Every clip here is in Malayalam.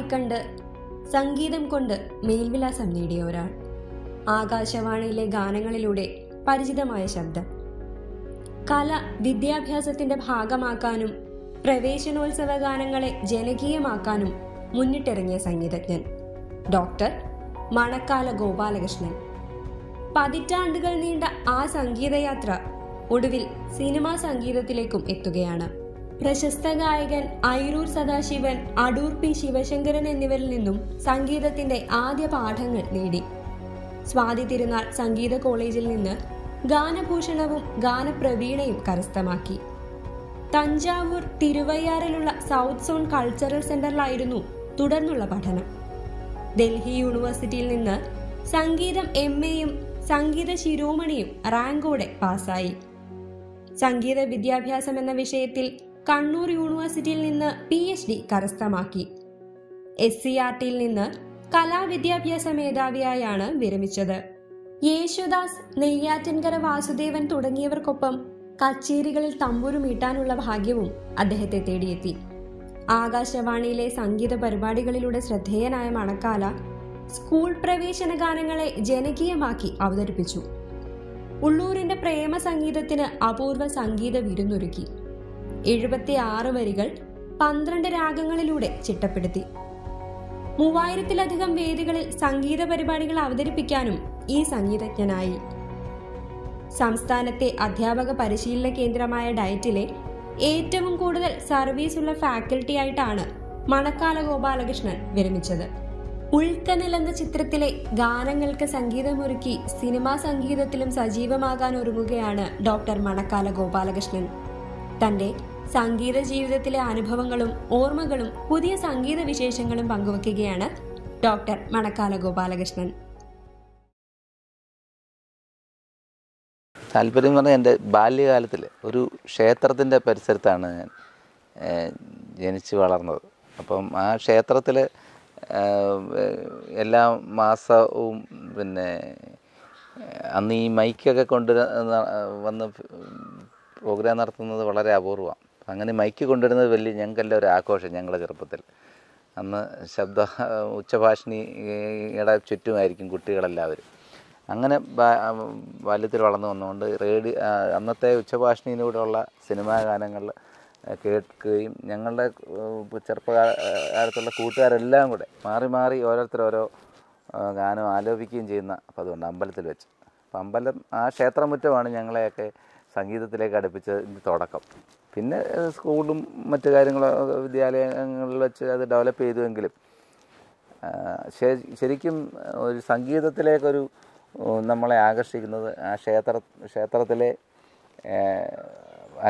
സ്വപ്നമായി കണ്ട് സംഗീതം കൊണ്ട് മേൽവിലാസം നേടിയ ഒരാൾ ആകാശവാണിയിലെ ഗാനങ്ങളിലൂടെ പരിചിതമായ ശബ്ദം കല വിദ്യാഭ്യാസത്തിന്റെ ഭാഗമാക്കാനും പ്രവേശനോത്സവ ഗാനങ്ങളെ ജനകീയമാക്കാനും മുന്നിട്ടിറങ്ങിയ സംഗീതജ്ഞൻ ഡോക്ടർ മണക്കാല ഗോപാലകൃഷ്ണൻ പതിറ്റാണ്ടുകൾ നീണ്ട ആ സംഗീതയാത്ര ഒടുവിൽ സിനിമാ സംഗീതത്തിലേക്കും എത്തുകയാണ് പ്രശസ്ത ഗായകൻ ഐരൂർ സദാശിവൻ അടൂർ പി ശിവശങ്കരൻ എന്നിവരിൽ നിന്നും സംഗീതത്തിന്റെ ആദ്യ പാഠങ്ങൾ നേടി സ്വാതി തിരുനാൾ സംഗീത കോളേജിൽ നിന്ന് ഗാനഭൂഷണവും ഗാനപ്രവീണയും കരസ്ഥമാക്കി തഞ്ചാവൂർ തിരുവയ്യാറിലുള്ള സൗത്ത് സോൺ കൾച്ചറൽ സെന്ററിലായിരുന്നു തുടർന്നുള്ള പഠനം ഡൽഹി യൂണിവേഴ്സിറ്റിയിൽ നിന്ന് സംഗീതം എം എയും സംഗീത ശിരോമണിയും റാങ്കോടെ പാസ്സായി സംഗീത വിദ്യാഭ്യാസം എന്ന വിഷയത്തിൽ കണ്ണൂർ യൂണിവേഴ്സിറ്റിയിൽ നിന്ന് പി എച്ച് ഡി കരസ്ഥമാക്കി എസ് സി ആർ ടിയിൽ നിന്ന് കലാവിദ്യാഭ്യാസ മേധാവിയായാണ് വിരമിച്ചത് യേശുദാസ് നെയ്യാറ്റിൻകര വാസുദേവൻ തുടങ്ങിയവർക്കൊപ്പം കച്ചേരികളിൽ തമ്പൂരു മീട്ടാനുള്ള ഭാഗ്യവും അദ്ദേഹത്തെ തേടിയെത്തി ആകാശവാണിയിലെ സംഗീത പരിപാടികളിലൂടെ ശ്രദ്ധേയനായ മണക്കാല സ്കൂൾ പ്രവേശന ഗാനങ്ങളെ ജനകീയമാക്കി അവതരിപ്പിച്ചു ഉള്ളൂരിന്റെ പ്രേമ സംഗീതത്തിന് അപൂർവ സംഗീത വിരുന്നൊരുക്കി എഴുപത്തി ആറ് വരികൾ പന്ത്രണ്ട് രാഗങ്ങളിലൂടെ ചിട്ടപ്പെടുത്തി മൂവായിരത്തിലധികം വേദികളിൽ സംഗീത പരിപാടികൾ അവതരിപ്പിക്കാനും ഈ സംഗീതജ്ഞനായി സംസ്ഥാനത്തെ അധ്യാപക പരിശീലന കേന്ദ്രമായ ഡയറ്റിലെ ഏറ്റവും കൂടുതൽ സർവീസുള്ള ഫാക്കൽറ്റിയായിട്ടാണ് മണക്കാല ഗോപാലകൃഷ്ണൻ വിരമിച്ചത് ഉൾക്കനൽ എന്ന ചിത്രത്തിലെ ഗാനങ്ങൾക്ക് സംഗീതമൊരുക്കി സിനിമാ സംഗീതത്തിലും സജീവമാകാൻ ഒരുങ്ങുകയാണ് ഡോക്ടർ മണക്കാല ഗോപാലകൃഷ്ണൻ തന്റെ സംഗീത ജീവിതത്തിലെ അനുഭവങ്ങളും ഓർമ്മകളും പുതിയ സംഗീത വിശേഷങ്ങളും പങ്കുവെക്കുകയാണ് ഡോക്ടർ മണക്കാല ഗോപാലകൃഷ്ണൻ താല്പര്യം പറഞ്ഞാൽ എൻ്റെ ബാല്യകാലത്തിൽ ഒരു ക്ഷേത്രത്തിൻ്റെ പരിസരത്താണ് ഞാൻ ജനിച്ച് വളർന്നത് അപ്പം ആ ക്ഷേത്രത്തിൽ എല്ലാ മാസവും പിന്നെ അന്ന് ഈ മൈക്കൊക്കെ കൊണ്ട് വന്ന് പ്രോഗ്രാം നടത്തുന്നത് വളരെ അപൂർവമാണ് അങ്ങനെ മൈക്ക് കൊണ്ടുവരുന്നത് വലിയ ഞങ്ങൾക്കെല്ലാം ഒരു ആഘോഷം ഞങ്ങളുടെ ചെറുപ്പത്തിൽ അന്ന് ശബ്ദ ഉച്ചഭാഷിണിയുടെ ചുറ്റുമായിരിക്കും കുട്ടികളെല്ലാവരും അങ്ങനെ ബാല്യത്തിൽ വളർന്നു വന്നുകൊണ്ട് റേഡിയോ അന്നത്തെ ഉച്ചഭാഷിണിയിലൂടെയുള്ള സിനിമാ ഗാനങ്ങൾ കേൾക്കുകയും ഞങ്ങളുടെ ചെറുപ്പകാലത്തുള്ള കൂട്ടുകാരെല്ലാം കൂടെ മാറി മാറി ഓരോരുത്തർ ഓരോ ഗാനം ആലോപിക്കുകയും ചെയ്യുന്ന അപ്പോൾ അതുകൊണ്ട് അമ്പലത്തിൽ വെച്ച് അപ്പം അമ്പലം ആ ക്ഷേത്രമുറ്റമാണ് ഞങ്ങളെയൊക്കെ സംഗീതത്തിലേക്ക് അടുപ്പിച്ചതിൻ്റെ തുടക്കം പിന്നെ സ്കൂളും മറ്റു കാര്യങ്ങളും വിദ്യാലയങ്ങളിൽ വെച്ച് അത് ഡെവലപ്പ് ചെയ്തുവെങ്കിലും ശരിക്കും ഒരു സംഗീതത്തിലേക്കൊരു നമ്മളെ ആകർഷിക്കുന്നത് ആ ക്ഷേത്ര ക്ഷേത്രത്തിലെ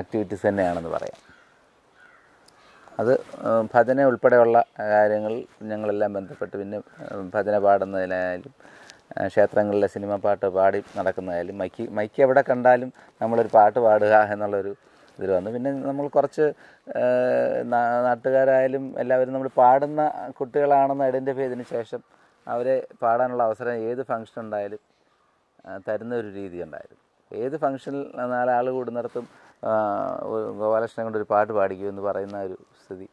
ആക്ടിവിറ്റീസ് തന്നെയാണെന്ന് പറയാം അത് ഭജന ഉൾപ്പെടെയുള്ള കാര്യങ്ങൾ ഞങ്ങളെല്ലാം ബന്ധപ്പെട്ട് പിന്നെ ഭജന പാടുന്നതിലായാലും ക്ഷേത്രങ്ങളിലെ സിനിമ പാട്ട് പാടി നടക്കുന്നതായാലും മൈക്ക് മൈക്ക് എവിടെ കണ്ടാലും നമ്മളൊരു പാട്ട് പാടുക എന്നുള്ളൊരു ഇതിൽ വന്നു പിന്നെ നമ്മൾ കുറച്ച് നാട്ടുകാരായാലും എല്ലാവരും നമ്മൾ പാടുന്ന കുട്ടികളാണെന്ന് ഐഡൻറ്റിഫൈ ചെയ്തതിന് ശേഷം അവരെ പാടാനുള്ള അവസരം ഏത് ഫംഗ്ഷൻ ഉണ്ടായാലും തരുന്ന ഒരു രീതി ഉണ്ടായിരുന്നു ഏത് ഫംഗ്ഷനിൽ നാലാൾ കൂടുന്നിടത്തും ഗോപാലകൃഷ്ണൻ കൊണ്ട് ഒരു പാട്ട് പാടിക്കുമെന്ന് എന്ന് പറയുന്ന ഒരു സ്ഥിതി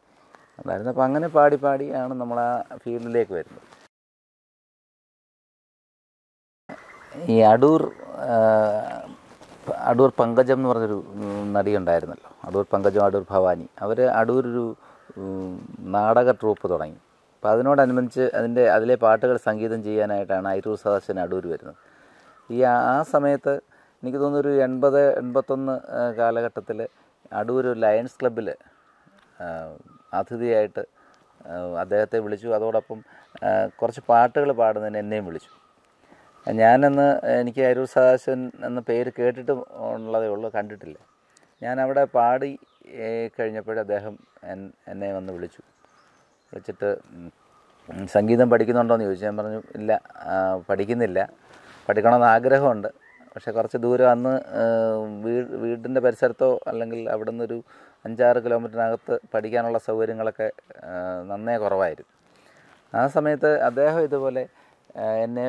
ഉണ്ടായിരുന്നു അപ്പോൾ അങ്ങനെ പാടി പാടിയാണ് നമ്മൾ ആ ഫീൽഡിലേക്ക് വരുന്നത് ഈ അടൂർ അടൂർ പങ്കജം എന്ന് പറഞ്ഞൊരു നടി ഉണ്ടായിരുന്നല്ലോ അടൂർ പങ്കജം അടൂർ ഭവാനി അവർ അടൂർ ഒരു നാടക ട്രൂപ്പ് തുടങ്ങി അപ്പോൾ അതിനോടനുബന്ധിച്ച് അതിൻ്റെ അതിലെ പാട്ടുകൾ സംഗീതം ചെയ്യാനായിട്ടാണ് അയിരൂർ സദാശൻ അടൂർ വരുന്നത് ഈ ആ സമയത്ത് എനിക്ക് തോന്നുന്നു ഒരു എൺപത് എൺപത്തൊന്ന് കാലഘട്ടത്തിൽ അടൂർ ലയൺസ് ക്ലബിൽ അതിഥിയായിട്ട് അദ്ദേഹത്തെ വിളിച്ചു അതോടൊപ്പം കുറച്ച് പാട്ടുകൾ പാടുന്നതിന് എന്നെയും വിളിച്ചു ഞാനന്ന് എനിക്ക് അരൂർ സദാശിവൻ എന്ന പേര് കേട്ടിട്ട് ഉള്ളതേ ഉള്ളൂ കണ്ടിട്ടില്ല ഞാൻ അവിടെ പാടി കഴിഞ്ഞപ്പോഴേ അദ്ദേഹം എന്നെ വന്ന് വിളിച്ചു വിളിച്ചിട്ട് സംഗീതം പഠിക്കുന്നുണ്ടോ എന്ന് ചോദിച്ചു ഞാൻ പറഞ്ഞു ഇല്ല പഠിക്കുന്നില്ല പഠിക്കണമെന്ന് ആഗ്രഹമുണ്ട് പക്ഷേ കുറച്ച് ദൂരം അന്ന് വീട് വീടിൻ്റെ പരിസരത്തോ അല്ലെങ്കിൽ അവിടെ നിന്നൊരു അഞ്ചാറ് കിലോമീറ്ററിനകത്ത് പഠിക്കാനുള്ള സൗകര്യങ്ങളൊക്കെ നന്നേ കുറവായിരുന്നു ആ സമയത്ത് അദ്ദേഹം ഇതുപോലെ എന്നെ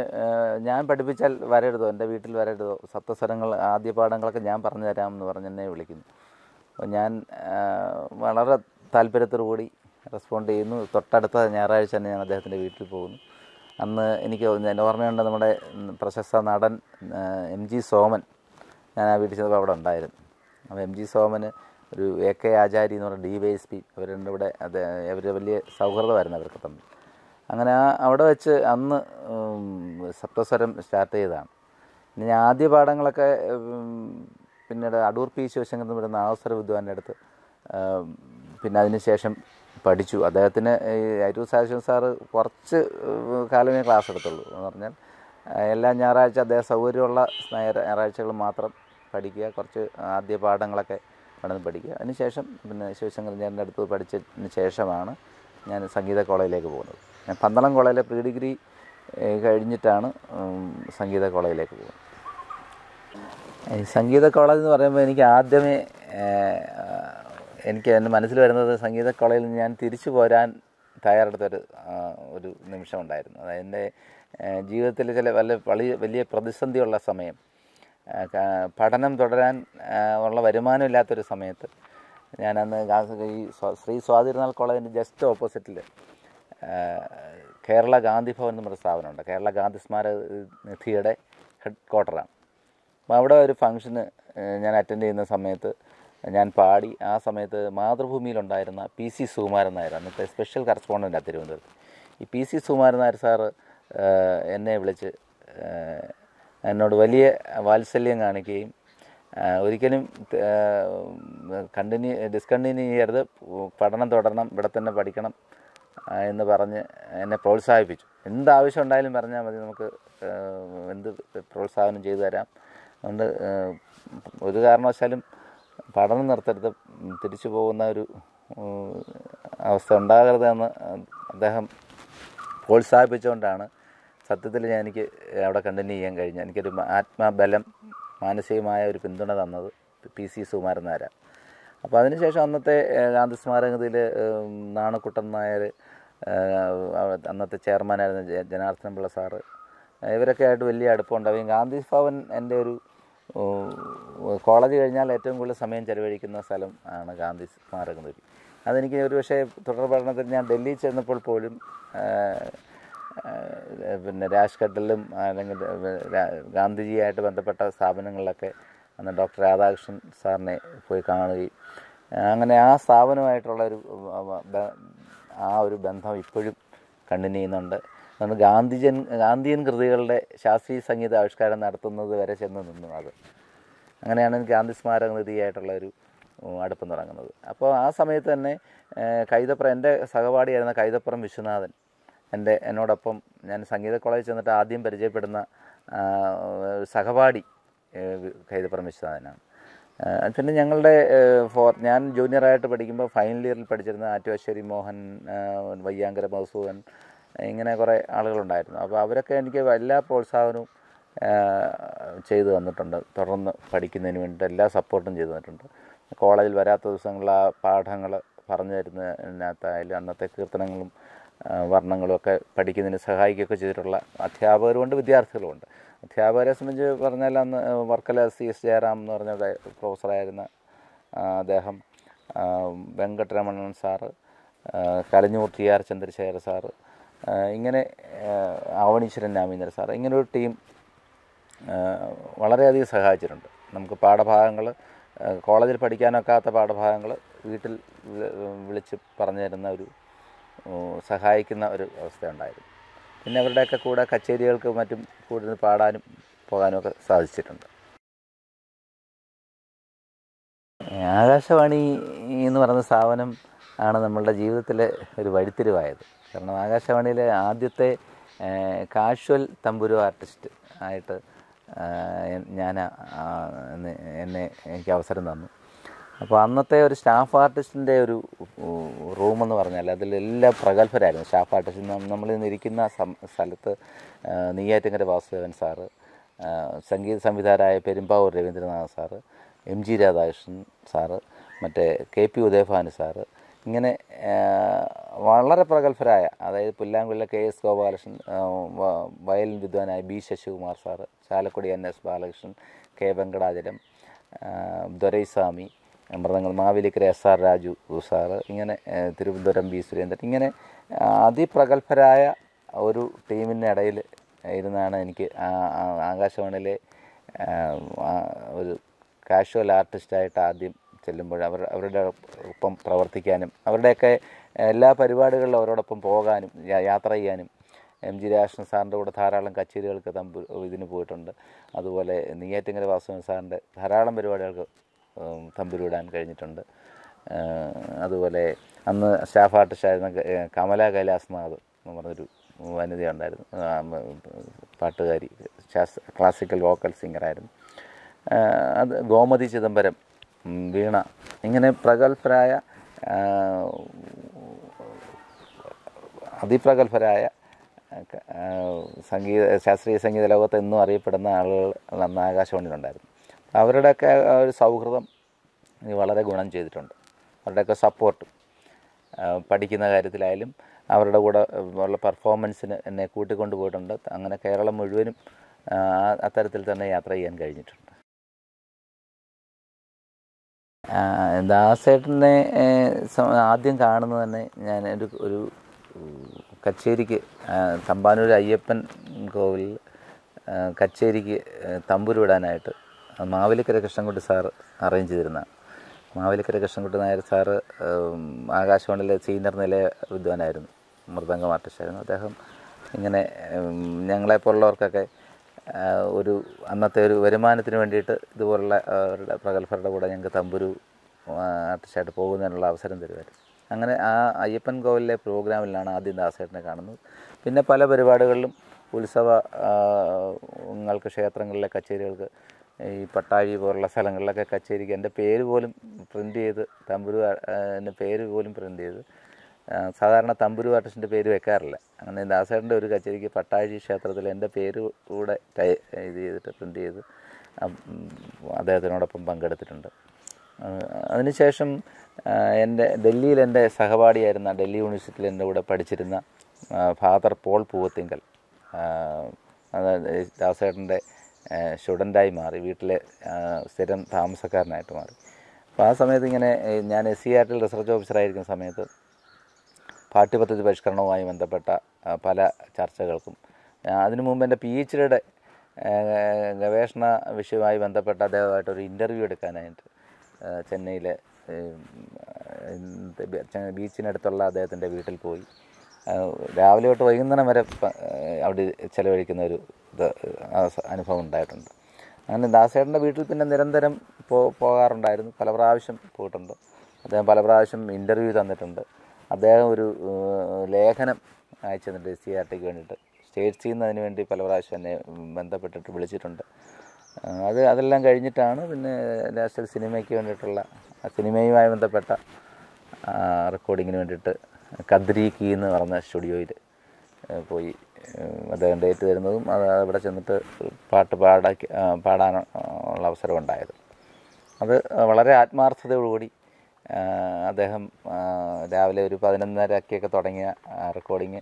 ഞാൻ പഠിപ്പിച്ചാൽ വരരുതോ എൻ്റെ വീട്ടിൽ വരരുതോ സപ്തസ്വരങ്ങൾ ആദ്യ പാഠങ്ങളൊക്കെ ഞാൻ പറഞ്ഞു തരാമെന്ന് പറഞ്ഞ് എന്നെ വിളിക്കുന്നു അപ്പോൾ ഞാൻ വളരെ താല്പര്യത്തോടുകൂടി റെസ്പോണ്ട് ചെയ്യുന്നു തൊട്ടടുത്ത ഞായറാഴ്ച തന്നെ ഞാൻ അദ്ദേഹത്തിൻ്റെ വീട്ടിൽ പോകുന്നു അന്ന് എനിക്ക് എൻ്റെ ഓർമ്മയുണ്ട് നമ്മുടെ പ്രശസ്ത നടൻ എം ജി സോമൻ ഞാൻ ആ വീട്ടിൽ ചെന്നപ്പോൾ അവിടെ ഉണ്ടായിരുന്നു അപ്പോൾ എം ജി സോമന് ഒരു എ കെ ആചാരി എന്ന് പറഞ്ഞ ഡി വൈ എസ് പി അവരുണ്ട് ഇവിടെ അത് അവർ വലിയ സൗഹൃദമായിരുന്നു അവർക്ക് തമ്മിൽ അങ്ങനെ ആ അവിടെ വെച്ച് അന്ന് സപ്തസ്വരം സ്റ്റാർട്ട് ചെയ്തതാണ് പിന്നെ ആദ്യ പാഠങ്ങളൊക്കെ പിന്നീട് അടൂർ പി ശിവശങ്കർ എന്ന് പറയുന്ന ആവസര വിദ്വാൻ്റെ അടുത്ത് പിന്നെ അതിനുശേഷം പഠിച്ചു അദ്ദേഹത്തിന് ഈ അരൂർ സാശിവൻ സാറ് കുറച്ച് കാലമേ ക്ലാസ് എടുത്തുള്ളൂ എന്ന് പറഞ്ഞാൽ എല്ലാ ഞായറാഴ്ച അദ്ദേഹം സൗകര്യമുള്ള ഞായറാഴ്ചകൾ മാത്രം പഠിക്കുക കുറച്ച് ആദ്യ പാഠങ്ങളൊക്കെ കടന്ന് പഠിക്കുക അതിനുശേഷം പിന്നെ ശിവശങ്കർ ഞാൻ അടുത്ത് പഠിച്ചതിന് ശേഷമാണ് ഞാൻ സംഗീത കോളേജിലേക്ക് പോകുന്നത് പന്തളം കോളേജിലെ പ്രീ ഡിഗ്രി കഴിഞ്ഞിട്ടാണ് സംഗീത കോളേജിലേക്ക് പോകുന്നത് സംഗീത കോളേജ് എന്ന് പറയുമ്പോൾ എനിക്ക് ആദ്യമേ എനിക്ക് എൻ്റെ മനസ്സിൽ വരുന്നത് സംഗീത കോളേജിൽ ഞാൻ തിരിച്ചു പോരാൻ തയ്യാറെടുത്തൊരു ഒരു നിമിഷം ഉണ്ടായിരുന്നു അതായത് എൻ്റെ ജീവിതത്തിൽ ചില വല്ല വലിയ വലിയ പ്രതിസന്ധിയുള്ള സമയം പഠനം തുടരാൻ ഉള്ള വരുമാനമില്ലാത്തൊരു സമയത്ത് ഞാനന്ന് ഈ ശ്രീ സ്വാതിരുനാൾ കോളേജിൻ്റെ ജസ്റ്റ് ഓപ്പോസിറ്റിൽ കേരള ഗാന്ധി ഭവൻ എന്ന് പറഞ്ഞ സ്ഥാപനമുണ്ട് കേരള ഗാന്ധി സ്മാരക നിധിയുടെ ഹെഡ് ക്വാർട്ടറാണ് അപ്പം അവിടെ ഒരു ഫംഗ്ഷന് ഞാൻ അറ്റൻഡ് ചെയ്യുന്ന സമയത്ത് ഞാൻ പാടി ആ സമയത്ത് മാതൃഭൂമിയിലുണ്ടായിരുന്ന പി സി സുകുമാരൻ നായർ അന്നത്തെ സ്പെഷ്യൽ കറസ്പോണ്ടൻ്റ് തിരുവനന്തപുരത്ത് ഈ P C Sukumaran Nair sir എന്നെ വിളിച്ച് എന്നോട് വലിയ വാത്സല്യം കാണിക്കുകയും ഒരിക്കലും കണ്ടിന്യൂ ഡിസ്കണ്ടിന്യൂ ചെയ്യരുത് പഠനം തുടരണം ഇവിടെ തന്നെ പഠിക്കണം എന്ന് പറഞ്ഞ് എന്നെ പ്രോത്സാഹിപ്പിച്ചു എന്ത് ആവശ്യം ഉണ്ടായാലും പറഞ്ഞാൽ മതി നമുക്ക് എന്ത് പ്രോത്സാഹനം ചെയ്തു തരാം അതുകൊണ്ട് ഒരു കാരണവശാലും പഠനം നിർത്തരുത് തിരിച്ചു പോകുന്ന ഒരു അവസ്ഥ ഉണ്ടാകരുതെന്ന് അദ്ദേഹം പ്രോത്സാഹിപ്പിച്ചുകൊണ്ടാണ് സത്യത്തിൽ ഞാൻ എനിക്ക് അവിടെ കണ്ടിന്യൂ ചെയ്യാൻ കഴിഞ്ഞ എനിക്കൊരു ആത്മബലം മാനസികമായ ഒരു പിന്തുണ തന്നത് പി സി സുകുമാരൻ നായരാണ് അപ്പോൾ അതിനുശേഷം അന്നത്തെ ഗാന്ധി സ്മാരകത്തിൽ നാണക്കുട്ടൻ നായർ അന്നത്തെ ചെയർമാനായിരുന്ന ജനാർദ്ദനം പിള്ള സാറ് ഇവരൊക്കെ ആയിട്ട് വലിയ അടുപ്പമുണ്ടാവുകയും ഗാന്ധി ഭവൻ എൻ്റെ ഒരു കോളേജ് കഴിഞ്ഞാൽ ഏറ്റവും കൂടുതൽ സമയം ചെലവഴിക്കുന്ന സ്ഥലം ആണ് ഗാന്ധി സ്മാരകം തൊഴിൽ അതെനിക്ക് ഒരു പക്ഷേ തുടർ പഠനത്തിൽ ഞാൻ ഡൽഹിയിൽ ചെന്നപ്പോൾ പോലും പിന്നെ രാജ്ഘട്ടിലും അല്ലെങ്കിൽ ഗാന്ധിജിയായിട്ട് ബന്ധപ്പെട്ട സ്ഥാപനങ്ങളിലൊക്കെ അന്ന് ഡോക്ടർ രാധാകൃഷ്ണൻ സാറിനെ പോയി കാണുകയും അങ്ങനെ ആ സ്ഥാപനമായിട്ടുള്ള ഒരു ആ ഒരു ബന്ധം ഇപ്പോഴും കണ്ടിന്യൂ ചെയ്യുന്നുണ്ട് അതുകൊണ്ട് ഗാന്ധിജൻ ഗാന്ധിയൻ കൃതികളുടെ ശാസ്ത്രീയ സംഗീത ആവിഷ്കാരം നടത്തുന്നത് വരെ ചെന്ന് നിന്നു അത് അങ്ങനെയാണ് എനിക്ക് ഗാന്ധി സ്മാരക നിധിയായിട്ടുള്ളൊരു ഒരു അടുപ്പം തുടങ്ങുന്നത് അപ്പോൾ ആ സമയത്ത് തന്നെ കൈതപ്പുറം എൻ്റെ സഹപാഠിയായിരുന്ന കൈതപ്പുറം വിശ്വനാഥൻ എൻ്റെ എന്നോടൊപ്പം ഞാൻ സംഗീത കോളേജിൽ ചെന്നിട്ട് ആദ്യം പരിചയപ്പെടുന്ന സഹപാഠി കൈതപ്പുറം വിശ്വനാഥനാണ് ആക്ച്വലി ഞങ്ങളുടെ ഫോർ ഞാൻ ജൂനിയറായിട്ട് പഠിക്കുമ്പോൾ ഫൈനൽ ഇയറിൽ പഠിച്ചിരുന്ന ആറ്റുവശ്ശേരി മോഹൻ വയ്യാങ്കര മധുസൂദൻ ഇങ്ങനെ കുറേ ആളുകളുണ്ടായിരുന്നു അപ്പോൾ അവരൊക്കെ എനിക്ക് എല്ലാ പ്രോത്സാഹനവും ചെയ്തു തന്നിട്ടുണ്ട് തുടർന്ന് പഠിക്കുന്നതിന് വേണ്ടിയിട്ട് എല്ലാ സപ്പോർട്ടും ചെയ്തു തന്നിട്ടുണ്ട് കോളേജിൽ വരാത്ത ദിവസങ്ങളിൽ ആ പാഠങ്ങൾ പറഞ്ഞു തരുന്നതിനകത്തായാലും അന്നത്തെ കീർത്തനങ്ങളും വർണ്ണങ്ങളും ഒക്കെ പഠിക്കുന്നതിന് സഹായിക്കുകയൊക്കെ ചെയ്തിട്ടുള്ള അധ്യാപകരുമുണ്ട് വിദ്യാർത്ഥികളുമുണ്ട് അധ്യാപകരെ സംബന്ധിച്ച് പറഞ്ഞാൽ അന്ന് വർക്കല സി എസ് ജയറാം എന്ന് പറഞ്ഞ പ്രൊഫസറായിരുന്ന അദ്ദേഹം Venkataramanan sir Kalanjoor T R Chandrasekhara sir ഇങ്ങനെ ആവണീശ്വരൻ രാമീന്ദ്രൻ സാർ ഇങ്ങനെ ഒരു ടീം വളരെയധികം സഹായിച്ചിട്ടുണ്ട് നമുക്ക് പാഠഭാഗങ്ങൾ കോളേജിൽ പഠിക്കാനൊക്കാത്ത പാഠഭാഗങ്ങൾ വീട്ടിൽ വിളിച്ച് പറഞ്ഞു തരുന്ന ഒരു സഹായിക്കുന്ന ഒരു അവസ്ഥ ഉണ്ടായിരുന്നു പിന്നെ അവരുടെയൊക്കെ കൂടെ കച്ചേരികൾക്ക് മറ്റും കൂടുതൽ പാടാനും പോകാനും ഒക്കെ സാധിച്ചിട്ടുണ്ട് ആകാശവാണി എന്ന് പറയുന്ന സ്ഥാപനം ആണ് നമ്മളുടെ ജീവിതത്തിലെ ഒരു വഴിത്തിരിവായത് കാരണം ആകാശവാണിയിലെ ആദ്യത്തെ കാഷ്വൽ തമ്പുരു ആർട്ടിസ്റ്റ് ആയിട്ട് ഞാൻ എന്നെ എനിക്ക് അവസരം തന്നു അപ്പോൾ അന്നത്തെ ഒരു സ്റ്റാഫ് ആർട്ടിസ്റ്റിൻ്റെ ഒരു റൂം എന്ന് പറഞ്ഞാൽ അതിലെല്ലാം പ്രഗത്ഭരായിരുന്നു സ്റ്റാഫ് ആർട്ടിസ്റ്റ് നമ്മൾ ഇരിക്കുന്ന സ്ഥലത്ത് നീയാറ്റങ്കര വാസുദേവൻ സാറ് സംഗീത സംവിധായകരായ Perumbavoor Ravindranath sir M G Radhakrishnan sir മറ്റേ കെ പി ഉദയഭാനു സാറ് ഇങ്ങനെ വളരെ പ്രഗത്ഭരായ അതായത് പുല്ലാങ്കുഴിലെ കെ എസ് ഗോപാലകൃഷ്ണൻ വയലിൻ വിദ്വാനായ B Sasikumar sir Chalakudy N S Balakrishnan K Venkatachalam Doraiswamy മൃതങ്ങൾ Mavelikkara S R Raju sir ഇങ്ങനെ തിരുവനന്തപുരം ബി സുരേന്ദ്രൻ ഇങ്ങനെ അതിപ്രഗത്ഭരായ ഒരു ടീമിൻ്റെ ഇടയിൽ ഇരുന്നാണ് എനിക്ക് ആകാശവാണിയിലെ ഒരു കാഷ്വൽ ആർട്ടിസ്റ്റായിട്ട് ആദ്യം ചെല്ലുമ്പോൾ അവർ അവരുടെ ഒപ്പം പ്രവർത്തിക്കാനും അവരുടെയൊക്കെ എല്ലാ പരിപാടികളിലും അവരോടൊപ്പം പോകാനും യാത്ര ചെയ്യാനും എം ജി രാജൻ സാറിൻ്റെ കൂടെ ധാരാളം കച്ചേരികൾക്ക് തമ്പു ഇതിന് പോയിട്ടുണ്ട് അതുപോലെ നെയ്യാറ്റിങ്കര വാസുദേവൻ സാറിൻ്റെ ധാരാളം പരിപാടികൾക്ക് തമ്പുരുവിടാൻ കഴിഞ്ഞിട്ടുണ്ട് അതുപോലെ അന്ന് സ്റ്റാഫ് ആർട്ടിസ്റ്റായിരുന്ന കമല കൈലാസ്നാഥ് എന്ന് പറഞ്ഞൊരു വനിതയുണ്ടായിരുന്നു പാട്ടുകാരി ക്ലാസിക്കൽ വോക്കൽ സിംഗറായിരുന്നു അത് ഗോമതി ചിദംബരം വീണ ഇങ്ങനെ പ്രഗത്ഭരായ അതിപ്രഗത്ഭരായ സംഗീത ശാസ്ത്രീയ സംഗീത ലോകത്ത് എന്നും അറിയപ്പെടുന്ന ആളുകൾ അന്ന് ആകാശവാണിയിലുണ്ടായിരുന്നു അവരുടെയൊക്കെ ഒരു സൗഹൃദം വളരെ ഗുണം ചെയ്തിട്ടുണ്ട് അവരുടെയൊക്കെ സപ്പോർട്ട് പഠിക്കുന്ന കാര്യത്തിലായാലും അവരുടെ കൂടെ ഉള്ള പെർഫോമൻസിന് എന്നെ കൂട്ടിക്കൊണ്ടു പോയിട്ടുണ്ട് അങ്ങനെ കേരളം മുഴുവനും അത്തരത്തിൽ തന്നെ യാത്ര ചെയ്യാൻ കഴിഞ്ഞിട്ടുണ്ട് ദാസേട്ടനെ ആദ്യം കാണുന്നത് തന്നെ ഞാൻ ഒരു ഒരു കച്ചേരിക്ക് തമ്പാനൂർ അയ്യപ്പൻ കോവിൽ കച്ചേരിക്ക് തമ്പുരുവിടാനായിട്ട് മാവേലിക്കര കൃഷ്ണൻകുട്ടി സാർ അറേഞ്ച് ചെയ്തിരുന്ന മാവേലിക്കര കൃഷ്ണൻകുട്ടി നായർ സാർ ആകാശവാണിയിലെ സീനിയർ നില വിദ്വാനായിരുന്നു മൃദംഗം ആർട്ടിസ്റ്റായിരുന്നു അദ്ദേഹം ഇങ്ങനെ ഞങ്ങളെപ്പോലുള്ളവർക്കൊക്കെ ഒരു അന്നത്തെ ഒരു വരുമാനത്തിന് വേണ്ടിയിട്ട് ഇതുപോലുള്ള അവരുടെ പ്രഗത്ഭരുടെ കൂടെ ഞങ്ങൾക്ക് തമ്പുരു ആർട്ടിസ്റ്റായിട്ട് പോകുന്നതിനുള്ള അവസരം തരുമായിരുന്നു അങ്ങനെ ആ അയ്യപ്പൻ കോവിലിലെ പ്രോഗ്രാമിലാണ് ആദ്യം ദാസേട്ടനെ കാണുന്നത് പിന്നെ പല പരിപാടികളിലും ഉത്സവങ്ങൾക്ക് ക്ഷേത്രങ്ങളിലെ കച്ചേരികൾക്ക് ഈ പട്ടാഴി പോലുള്ള സ്ഥലങ്ങളിലൊക്കെ കച്ചേരിക്ക് എൻ്റെ പേര് പോലും പ്രിൻ്റ് ചെയ്ത് എൻ്റെ പേര് പോലും പ്രിൻ്റ് ചെയ്ത് സാധാരണ തമ്പുരു ആർട്ടിസ്റ്റിൻ്റെ പേര് വെക്കാറില്ല അങ്ങനെ ദാസേട്ടൻ്റെ ഒരു കച്ചേരിക്ക് പട്ടാഴി ക്ഷേത്രത്തിൽ എൻ്റെ പേര് കൂടെ ടൈ ഇത് ചെയ്തിട്ട് പ്രിൻ്റ് ചെയ്ത് അദ്ദേഹത്തിനോടൊപ്പം പങ്കെടുത്തിട്ടുണ്ട് അതിനുശേഷം എൻ്റെ ഡൽഹിയിൽ എൻ്റെ സഹപാഠിയായിരുന്ന ഡൽഹി യൂണിവേഴ്സിറ്റിയിൽ എൻ്റെ കൂടെ പഠിച്ചിരുന്ന ഫാദർ പോൾ പൂവത്തിങ്കൽ ദാസേട്ടൻ്റെ സ്റ്റുഡൻ്റായി മാറി വീട്ടിലെ സ്ഥിരം താമസക്കാരനായിട്ട് മാറി അപ്പോൾ ആ സമയത്ത് ഇങ്ങനെ ഞാൻ എസ് സി ആർട്ടിൽ റിസർച്ച് ഓഫീസറായിരിക്കുന്ന സമയത്ത് പാഠ്യപദ്ധതി പരിഷ്കരണവുമായി ബന്ധപ്പെട്ട പല ചർച്ചകൾക്കും അതിനു മുമ്പ് എൻ്റെ പി എച്ച് ഡിയുടെ ഗവേഷണ വിഷയവുമായി ബന്ധപ്പെട്ട അദ്ദേഹമായിട്ടൊരു ഇൻ്റർവ്യൂ എടുക്കാനായിട്ട് ചെന്നൈയിലെ ബീച്ചിനടുത്തുള്ള അദ്ദേഹത്തിൻ്റെ വീട്ടിൽ പോയി രാവിലെ തൊട്ട് വൈകുന്നേരം വരെ അവിടെ ചിലവഴിക്കുന്ന ഒരു ഇത് അനുഭവം ഉണ്ടായിട്ടുണ്ട് അങ്ങനെ ദാസേട്ടൻ്റെ വീട്ടിൽ പിന്നെ നിരന്തരം പോ പോകാറുണ്ടായിരുന്നു പല പ്രാവശ്യം പോയിട്ടുണ്ട് അദ്ദേഹം പല പ്രാവശ്യം ഇൻ്റർവ്യൂ തന്നിട്ടുണ്ട് അദ്ദേഹം ഒരു ലേഖനം അയച്ചു എസ് സി ആർ ടിക്ക് വേണ്ടിയിട്ട് സ്റ്റേറ്റ് നിന്ന് അതിന് വേണ്ടി പല പ്രാവശ്യം എന്നെ ബന്ധപ്പെട്ടിട്ട് വിളിച്ചിട്ടുണ്ട് അത് അതെല്ലാം കഴിഞ്ഞിട്ടാണ് പിന്നെ നാഷണൽ സിനിമയ്ക്ക് വേണ്ടിയിട്ടുള്ള സിനിമയുമായി ബന്ധപ്പെട്ട റെക്കോർഡിങ്ങിന് വേണ്ടിയിട്ട് കദ്രി കീ എന്ന് പറഞ്ഞ സ്റ്റുഡിയോയിൽ പോയി അദ്ദേഹം ഡേറ്റ് തരുന്നതും അത് അവിടെ ചെന്നിട്ട് പാട്ട് പാടാക്കി പാടാനുള്ള അവസരം ഉണ്ടായത് അത് വളരെ ആത്മാർത്ഥതയോടുകൂടി അദ്ദേഹം രാവിലെ ഒരു പതിനൊന്നരക്കൊക്കെ തുടങ്ങിയ റെക്കോർഡിങ്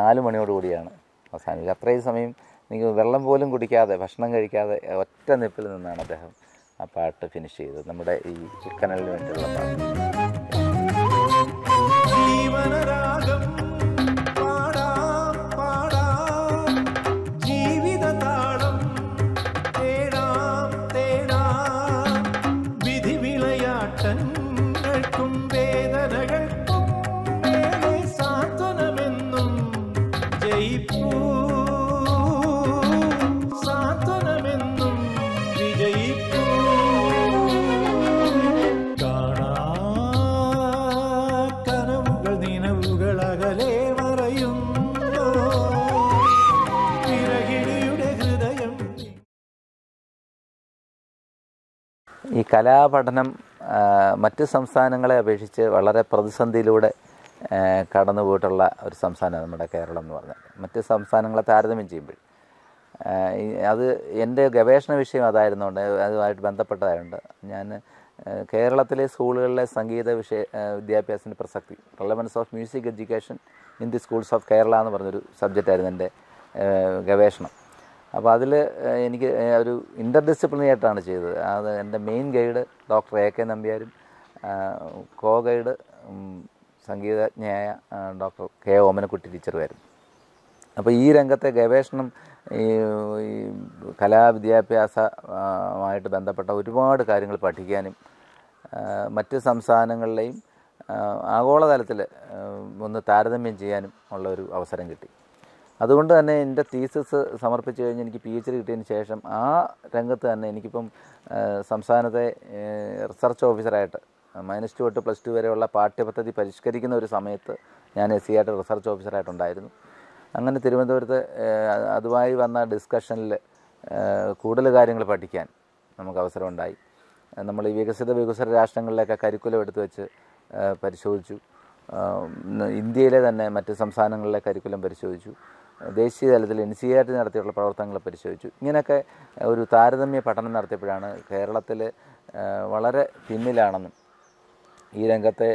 നാല് മണിയോടുകൂടിയാണ് അവസാനിച്ചത് അത്രയും സമയം നിങ്ങൾ വെള്ളം പോലും കുടിക്കാതെ ഭക്ഷണം കഴിക്കാതെ ഒറ്റ നിപ്പിൽ നിന്നാണ് അദ്ദേഹം ആ പാട്ട് ഫിനിഷ് ചെയ്തത് നമ്മുടെ ഈ ചിക്കനലിന് വേണ്ടിയുള്ള പാട്ട് ഈ കലാപഠനം മറ്റ് സംസ്ഥാനങ്ങളെ അപേക്ഷിച്ച് വളരെ പ്രതിസന്ധിയിലൂടെ കടന്നു പോയിട്ടുള്ള ഒരു സംസ്ഥാനമാണ് നമ്മുടെ കേരളം എന്ന് പറഞ്ഞാൽ മറ്റ് സംസ്ഥാനങ്ങളെ താരതമ്യം ചെയ്യുമ്പോൾ അത് എൻ്റെ ഗവേഷണ വിഷയം അതായിരുന്നുകൊണ്ട് അതുമായിട്ട് ബന്ധപ്പെട്ടതായതുകൊണ്ട് ഞാൻ കേരളത്തിലെ സ്കൂളുകളിലെ സംഗീത വിഷയ വിദ്യാഭ്യാസത്തിൻ്റെ പ്രസക്തി relevance of music education in the schools of Kerala എന്ന് പറഞ്ഞൊരു സബ്ജക്റ്റായിരുന്നു എൻ്റെ ഗവേഷണം അപ്പോൾ അതിൽ എനിക്ക് ഒരു ഇൻ്റർ ഡിസിപ്ലിനറി ആയിട്ടാണ് ചെയ്തത് അത് എൻ്റെ main guide doctor A K നമ്പ്യാരും കോ ഗൈഡ് സംഗീതജ്ഞയായ ഡോക്ടർ കെ ഓമനക്കുട്ടി ടീച്ചറുമായിരുന്നു അപ്പോൾ ഈ രംഗത്തെ ഗവേഷണം ഈ കലാവിദ്യാഭ്യാസമായിട്ട് ബന്ധപ്പെട്ട ഒരുപാട് കാര്യങ്ങൾ പഠിക്കാനും മറ്റ് സംസ്ഥാനങ്ങളിലെയും ആഗോളതലത്തിൽ ഒന്ന് താരതമ്യം ചെയ്യാനും ഉള്ള ഒരു അവസരം കിട്ടി അതുകൊണ്ട് തന്നെ എൻ്റെ തീസിസ് സമർപ്പിച്ച് കഴിഞ്ഞ് എനിക്ക് പി എച്ച് ഡി കിട്ടിയതിന് ശേഷം ആ രംഗത്ത് തന്നെ എനിക്കിപ്പം സംസ്ഥാനത്തെ റിസർച്ച് ഓഫീസറായിട്ട് മൈനസ് ടു തൊട്ട് പ്ലസ് ടു വരെയുള്ള പാഠ്യപദ്ധതി പരിഷ്കരിക്കുന്ന ഒരു സമയത്ത് ഞാൻ എസ് സി e ആയിട്ട് റിസർച്ച് ഓഫീസറായിട്ടുണ്ടായിരുന്നു അങ്ങനെ തിരുവനന്തപുരത്ത് അതുമായി വന്ന ഡിസ്കഷനിൽ കൂടുതൽ കാര്യങ്ങൾ പഠിക്കാൻ നമുക്ക് അവസരമുണ്ടായി നമ്മൾ ഈ വികസിത വികസന രാഷ്ട്രങ്ങളിലൊക്കെ കരിക്കുലം എടുത്തു വെച്ച് പരിശോധിച്ചു ഇന്ത്യയിലെ തന്നെ മറ്റ് സംസ്ഥാനങ്ങളിലെ കരിക്കുലം പരിശോധിച്ചു ദേശീയ തലത്തിൽ എൻ സി ആർ ടി നടത്തിയുള്ള പ്രവർത്തനങ്ങൾ പരിശോധിച്ചു ഇങ്ങനെയൊക്കെ ഒരു താരതമ്യ പഠനം നടത്തിയപ്പോഴാണ് കേരളത്തിൽ വളരെ പിന്നിലാണെന്നും ഈ രംഗത്തെ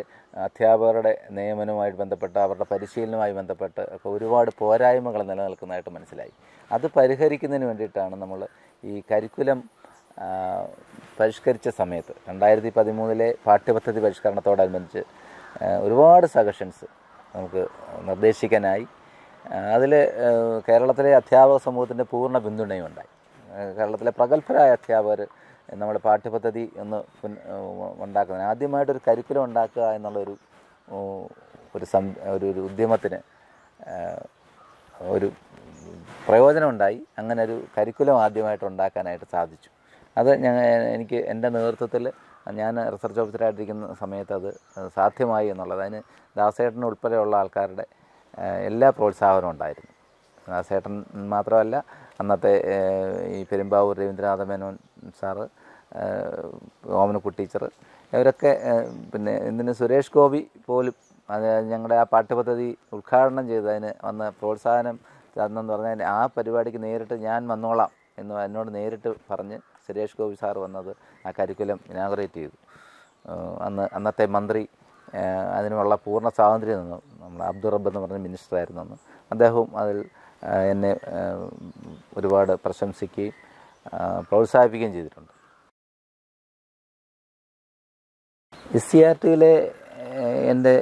അധ്യാപകരുടെ നിയമനവുമായി ബന്ധപ്പെട്ട് അവരുടെ പരിശീലനവുമായി ബന്ധപ്പെട്ട് ഒക്കെ ഒരുപാട് പോരായ്മകൾ നിലനിൽക്കുന്നതായിട്ട് മനസ്സിലായി അത് പരിഹരിക്കുന്നതിന് വേണ്ടിയിട്ടാണ് നമ്മൾ ഈ കരിക്കുലം പരിഷ്കരിച്ച സമയത്ത് രണ്ടായിരത്തി പതിമൂന്നിലെ പാഠ്യപദ്ധതി പരിഷ്കരണത്തോടനുബന്ധിച്ച് ഒരുപാട് സജഷൻസ് നമുക്ക് നിർദ്ദേശിക്കാനായി അതിൽ കേരളത്തിലെ അധ്യാപക സമൂഹത്തിൻ്റെ പൂർണ്ണ പിന്തുണയും ഉണ്ടായി കേരളത്തിലെ പ്രഗത്ഭരായ അധ്യാപകർ നമ്മുടെ പാഠ്യപദ്ധതി ഒന്ന് ഉണ്ടാക്കുന്നതിന് ആദ്യമായിട്ടൊരു കരിക്കുലം ഉണ്ടാക്കുക എന്നുള്ളൊരു ഒരു സം ഒരു ഒരു ഉദ്യമത്തിന് ഒരു പ്രയോജനമുണ്ടായി അങ്ങനെ ഒരു കരിക്കുലം ആദ്യമായിട്ട് ഉണ്ടാക്കാനായിട്ട് സാധിച്ചു അത് ഞാൻ എനിക്ക് എൻ്റെ നേതൃത്വത്തിൽ ഞാൻ റിസർച്ച് ഓഫീസറായിട്ടിരിക്കുന്ന സമയത്ത് അത് സാധ്യമായി എന്നുള്ളത് അതിന് ദാസേട്ടൻ ഉൾപ്പെടെയുള്ള ആൾക്കാരുടെ എല്ലാ പ്രോത്സാഹനവും ഉണ്ടായിരുന്നു ദാസേട്ടൻ മാത്രമല്ല അന്നത്തെ ഈ പെരുമ്പാവൂർ രവീന്ദ്രനാഥ മേനോൻ സാറ് ഓമനക്കുട്ടി ടീച്ചർ ഇവരൊക്കെ പിന്നെ ഇതിന് സുരേഷ് ഗോപി പോലും അത് ഞങ്ങളുടെ ആ പാഠ്യപദ്ധതി ഉദ്ഘാടനം ചെയ്തതിന് വന്ന പ്രോത്സാഹനം തന്നെന്ന് പറഞ്ഞാൽ ആ പരിപാടിക്ക് നേരിട്ട് ഞാൻ വന്നോളാം എന്ന് എന്നോട് നേരിട്ട് പറഞ്ഞ് സുരേഷ് ഗോപി സാർ വന്നത് ആ കരിക്കുലം ഇനാഗ്രേറ്റ് ചെയ്തു അന്ന് അന്നത്തെ മന്ത്രി അതിനുള്ള പൂർണ്ണ സ്വാതന്ത്ര്യം നിന്നു നമ്മൾ അബ്ദുൾ റബ്ബ് എന്ന് പറഞ്ഞ മിനിസ്റ്റർ ആയിരുന്നു അന്ന് അദ്ദേഹവും അതിൽ എന്നെ ഒരുപാട് പ്രശംസിക്കുകയും പ്രോത്സാഹിപ്പിക്കുകയും ചെയ്തിട്ടുണ്ട് സി ആർ ടിയിലെ എൻ്റെ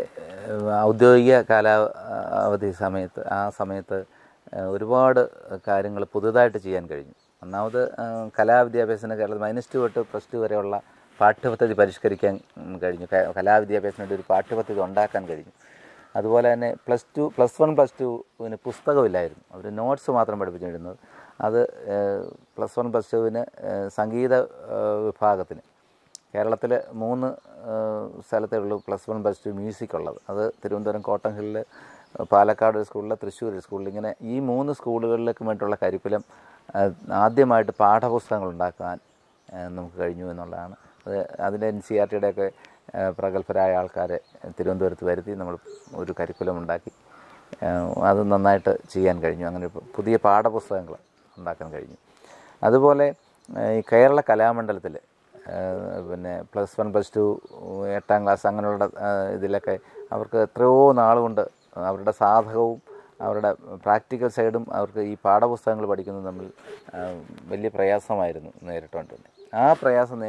ഔദ്യോഗിക കാലാവധി സമയത്ത് ആ സമയത്ത് ഒരുപാട് കാര്യങ്ങൾ പുതുതായിട്ട് ചെയ്യാൻ കഴിഞ്ഞു ഒന്നാമത് കലാവിദ്യാഭ്യാസത്തിന് കേരളത്തിൽ മൈനസ് ടു തൊട്ട് പ്ലസ് ടു വരെയുള്ള പാഠ്യപദ്ധതി പരിഷ്കരിക്കാൻ കഴിഞ്ഞു കലാവിദ്യാഭ്യാസത്തിനുവേണ്ടി ഒരു പാഠ്യപദ്ധതി ഉണ്ടാക്കാൻ കഴിഞ്ഞു അതുപോലെ തന്നെ plus two plus one plus ടുവിന് പുസ്തകമില്ലായിരുന്നു അവർ നോട്ട്സ് മാത്രം പഠിപ്പിച്ചിരുന്നത് അത് പ്ലസ് വൺ പ്ലസ് ടുവിന് സംഗീത വിഭാഗത്തിന് കേരളത്തിൽ മൂന്ന് സ്ഥലത്തേ ഉള്ളൂ plus one plus two music ഉള്ളത് അത് തിരുവനന്തപുരം കോട്ടൺ പാലക്കാട് സ്കൂളിൽ തൃശ്ശൂർ സ്കൂളിൽ ഇങ്ങനെ ഈ മൂന്ന് സ്കൂളുകളിലേക്ക് വേണ്ടിയിട്ടുള്ള കരിക്കുലം ആദ്യമായിട്ട് പാഠപുസ്തകങ്ങൾ ഉണ്ടാക്കാൻ നമുക്ക് കഴിഞ്ഞു എന്നുള്ളതാണ് അത് അതിൽ എൻ സി ആർ ഒക്കെ പ്രഗത്ഭരായ ആൾക്കാരെ തിരുവനന്തപുരത്ത് വരുത്തി നമ്മൾ ഒരു കരിക്കുലം ഉണ്ടാക്കി അത് നന്നായിട്ട് ചെയ്യാൻ കഴിഞ്ഞു അങ്ങനെ പുതിയ പാഠപുസ്തകങ്ങൾ ഉണ്ടാക്കാൻ കഴിഞ്ഞു അതുപോലെ ഈ കേരള കലാമണ്ഡലത്തിൽ പിന്നെ പ്ലസ് വൺ പ്ലസ് ടു എട്ടാം ക്ലാസ് അങ്ങനെയുള്ള ഇതിലൊക്കെ അവർക്ക് എത്രയോ നാളുകൊണ്ട് അവരുടെ സാധകവും അവരുടെ പ്രാക്ടിക്കൽ സൈഡും അവർക്ക് ഈ പാഠപുസ്തകങ്ങൾ പഠിക്കുന്നത് തമ്മിൽ വലിയ പ്രയാസമായിരുന്നു നേരിട്ടുകൊണ്ട് തന്നെ ആ പ്രയാസം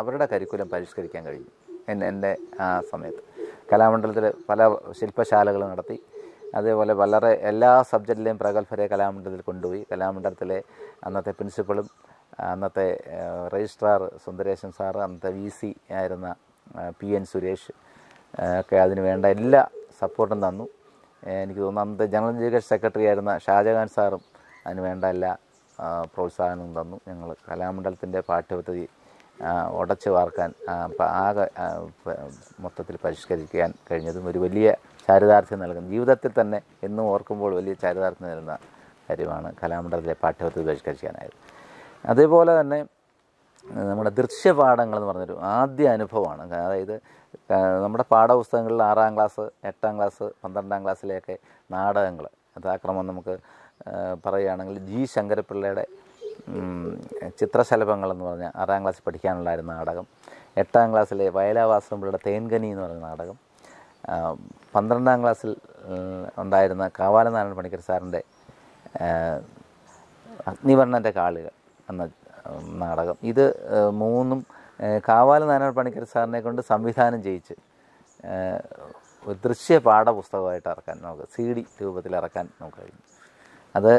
അവരുടെ കരിക്കുലം പരിഷ്കരിക്കാൻ കഴിയും എന്നെ എൻ്റെ ആ സമയത്ത് കലാമണ്ഡലത്തിൽ പല ശില്പശാലകൾ നടത്തി അതേപോലെ വളരെ എല്ലാ സബ്ജക്റ്റിലെയും പ്രഗത്ഭരെ കലാമണ്ഡലത്തിൽ കൊണ്ടുപോയി കലാമണ്ഡലത്തിലെ അന്നത്തെ പ്രിൻസിപ്പളും അന്നത്തെ രജിസ്ട്രാർ സുന്ദരേശൻ സാറ് അന്നത്തെ വി സി ആയിരുന്ന പി എൻ സുരേഷ് ഒക്കെ അതിന് വേണ്ട എല്ലാ സപ്പോർട്ടും തന്നു എനിക്ക് തോന്നുന്നു അന്നത്തെ ജനറൽ എഡ്യൂക്കേഷൻ സെക്രട്ടറി ആയിരുന്ന ഷാജഹാൻ സാറും അതിന് വേണ്ട എല്ലാ പ്രോത്സാഹനം തന്നു ഞങ്ങൾ കലാമണ്ഡലത്തിൻ്റെ പാഠ്യപദ്ധതി ഉടച്ചു വാർക്കാൻ ആകെ മൊത്തത്തിൽ പരിഷ്കരിക്കാൻ കഴിഞ്ഞതും ഒരു വലിയ ചാരിതാർത്ഥ്യം നൽകുന്നു ജീവിതത്തിൽ തന്നെ എന്നും ഓർക്കുമ്പോൾ വലിയ ചാരിതാർത്ഥ്യം നൽകുന്ന കാര്യമാണ് കലാമണ്ഡലത്തിലെ പാഠ്യപദ്ധതി പരിഷ്കരിക്കാനായത് അതേപോലെ തന്നെ നമ്മുടെ ദൃശ്യപാഠങ്ങൾ എന്ന് പറഞ്ഞൊരു ആദ്യ അനുഭവമാണ് അതായത് നമ്മുടെ പാഠപുസ്തകങ്ങളിൽ ആറാം ക്ലാസ് എട്ടാം ക്ലാസ് പന്ത്രണ്ടാം ക്ലാസ്സിലെയൊക്കെ നാടകങ്ങൾ യഥാക്രമം നമുക്ക് പറയുകയാണെങ്കിൽ ജി ശങ്കരപിള്ളയുടെ ചിത്രശലഭങ്ങളെന്ന് പറഞ്ഞ ആറാം ക്ലാസ്സിൽ പഠിക്കാനുള്ളായിരുന്ന നാടകം എട്ടാം ക്ലാസ്സിലെ വയലാവാസമ്പിളുടെ തേൻകനി എന്ന് പറഞ്ഞ നാടകം പന്ത്രണ്ടാം ക്ലാസ്സിൽ ഉണ്ടായിരുന്ന കാവാലനാരായണ പണിക്കർ സാറിൻ്റെ അഗ്നിവർണ്ണൻ്റെ കാളുകൾ എന്ന നാടകം ഇത് മൂന്നും കാവാലനാരായണ പണിക്കർ സാറിനെ കൊണ്ട് സംവിധാനം ചെയ്യിച്ച് ദൃശ്യ പാഠപുസ്തകമായിട്ട് ഇറക്കാൻ നമുക്ക് സി ഡി രൂപത്തിൽ ഇറക്കാൻ നമുക്ക് കഴിഞ്ഞു അത്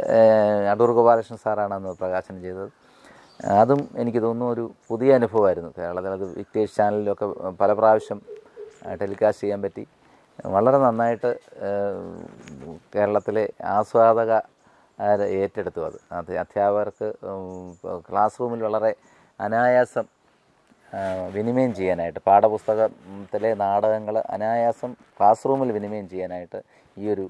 അടൂർ ഗോപാലകൃഷ്ണൻ സാറാണ് അന്ന് പ്രകാശനം ചെയ്തത് അതും എനിക്ക് തോന്നുന്നു ഒരു പുതിയ അനുഭവമായിരുന്നു കേരളത്തിൽ അത് വിക്ടേഴ്സ് ചാനലിലൊക്കെ പല പ്രാവശ്യം ടെലികാസ്റ്റ് ചെയ്യാൻ പറ്റി വളരെ നന്നായിട്ട് കേരളത്തിലെ ആസ്വാദക ഏറ്റെടുത്തു അത് അത് അധ്യാപകർക്ക് ക്ലാസ് റൂമിൽ വളരെ അനായാസം വിനിമയം ചെയ്യാനായിട്ട് പാഠപുസ്തകത്തിലെ നാടകങ്ങൾ അനായാസം ക്ലാസ് റൂമിൽ വിനിമയം ചെയ്യാനായിട്ട് ഈ ഒരു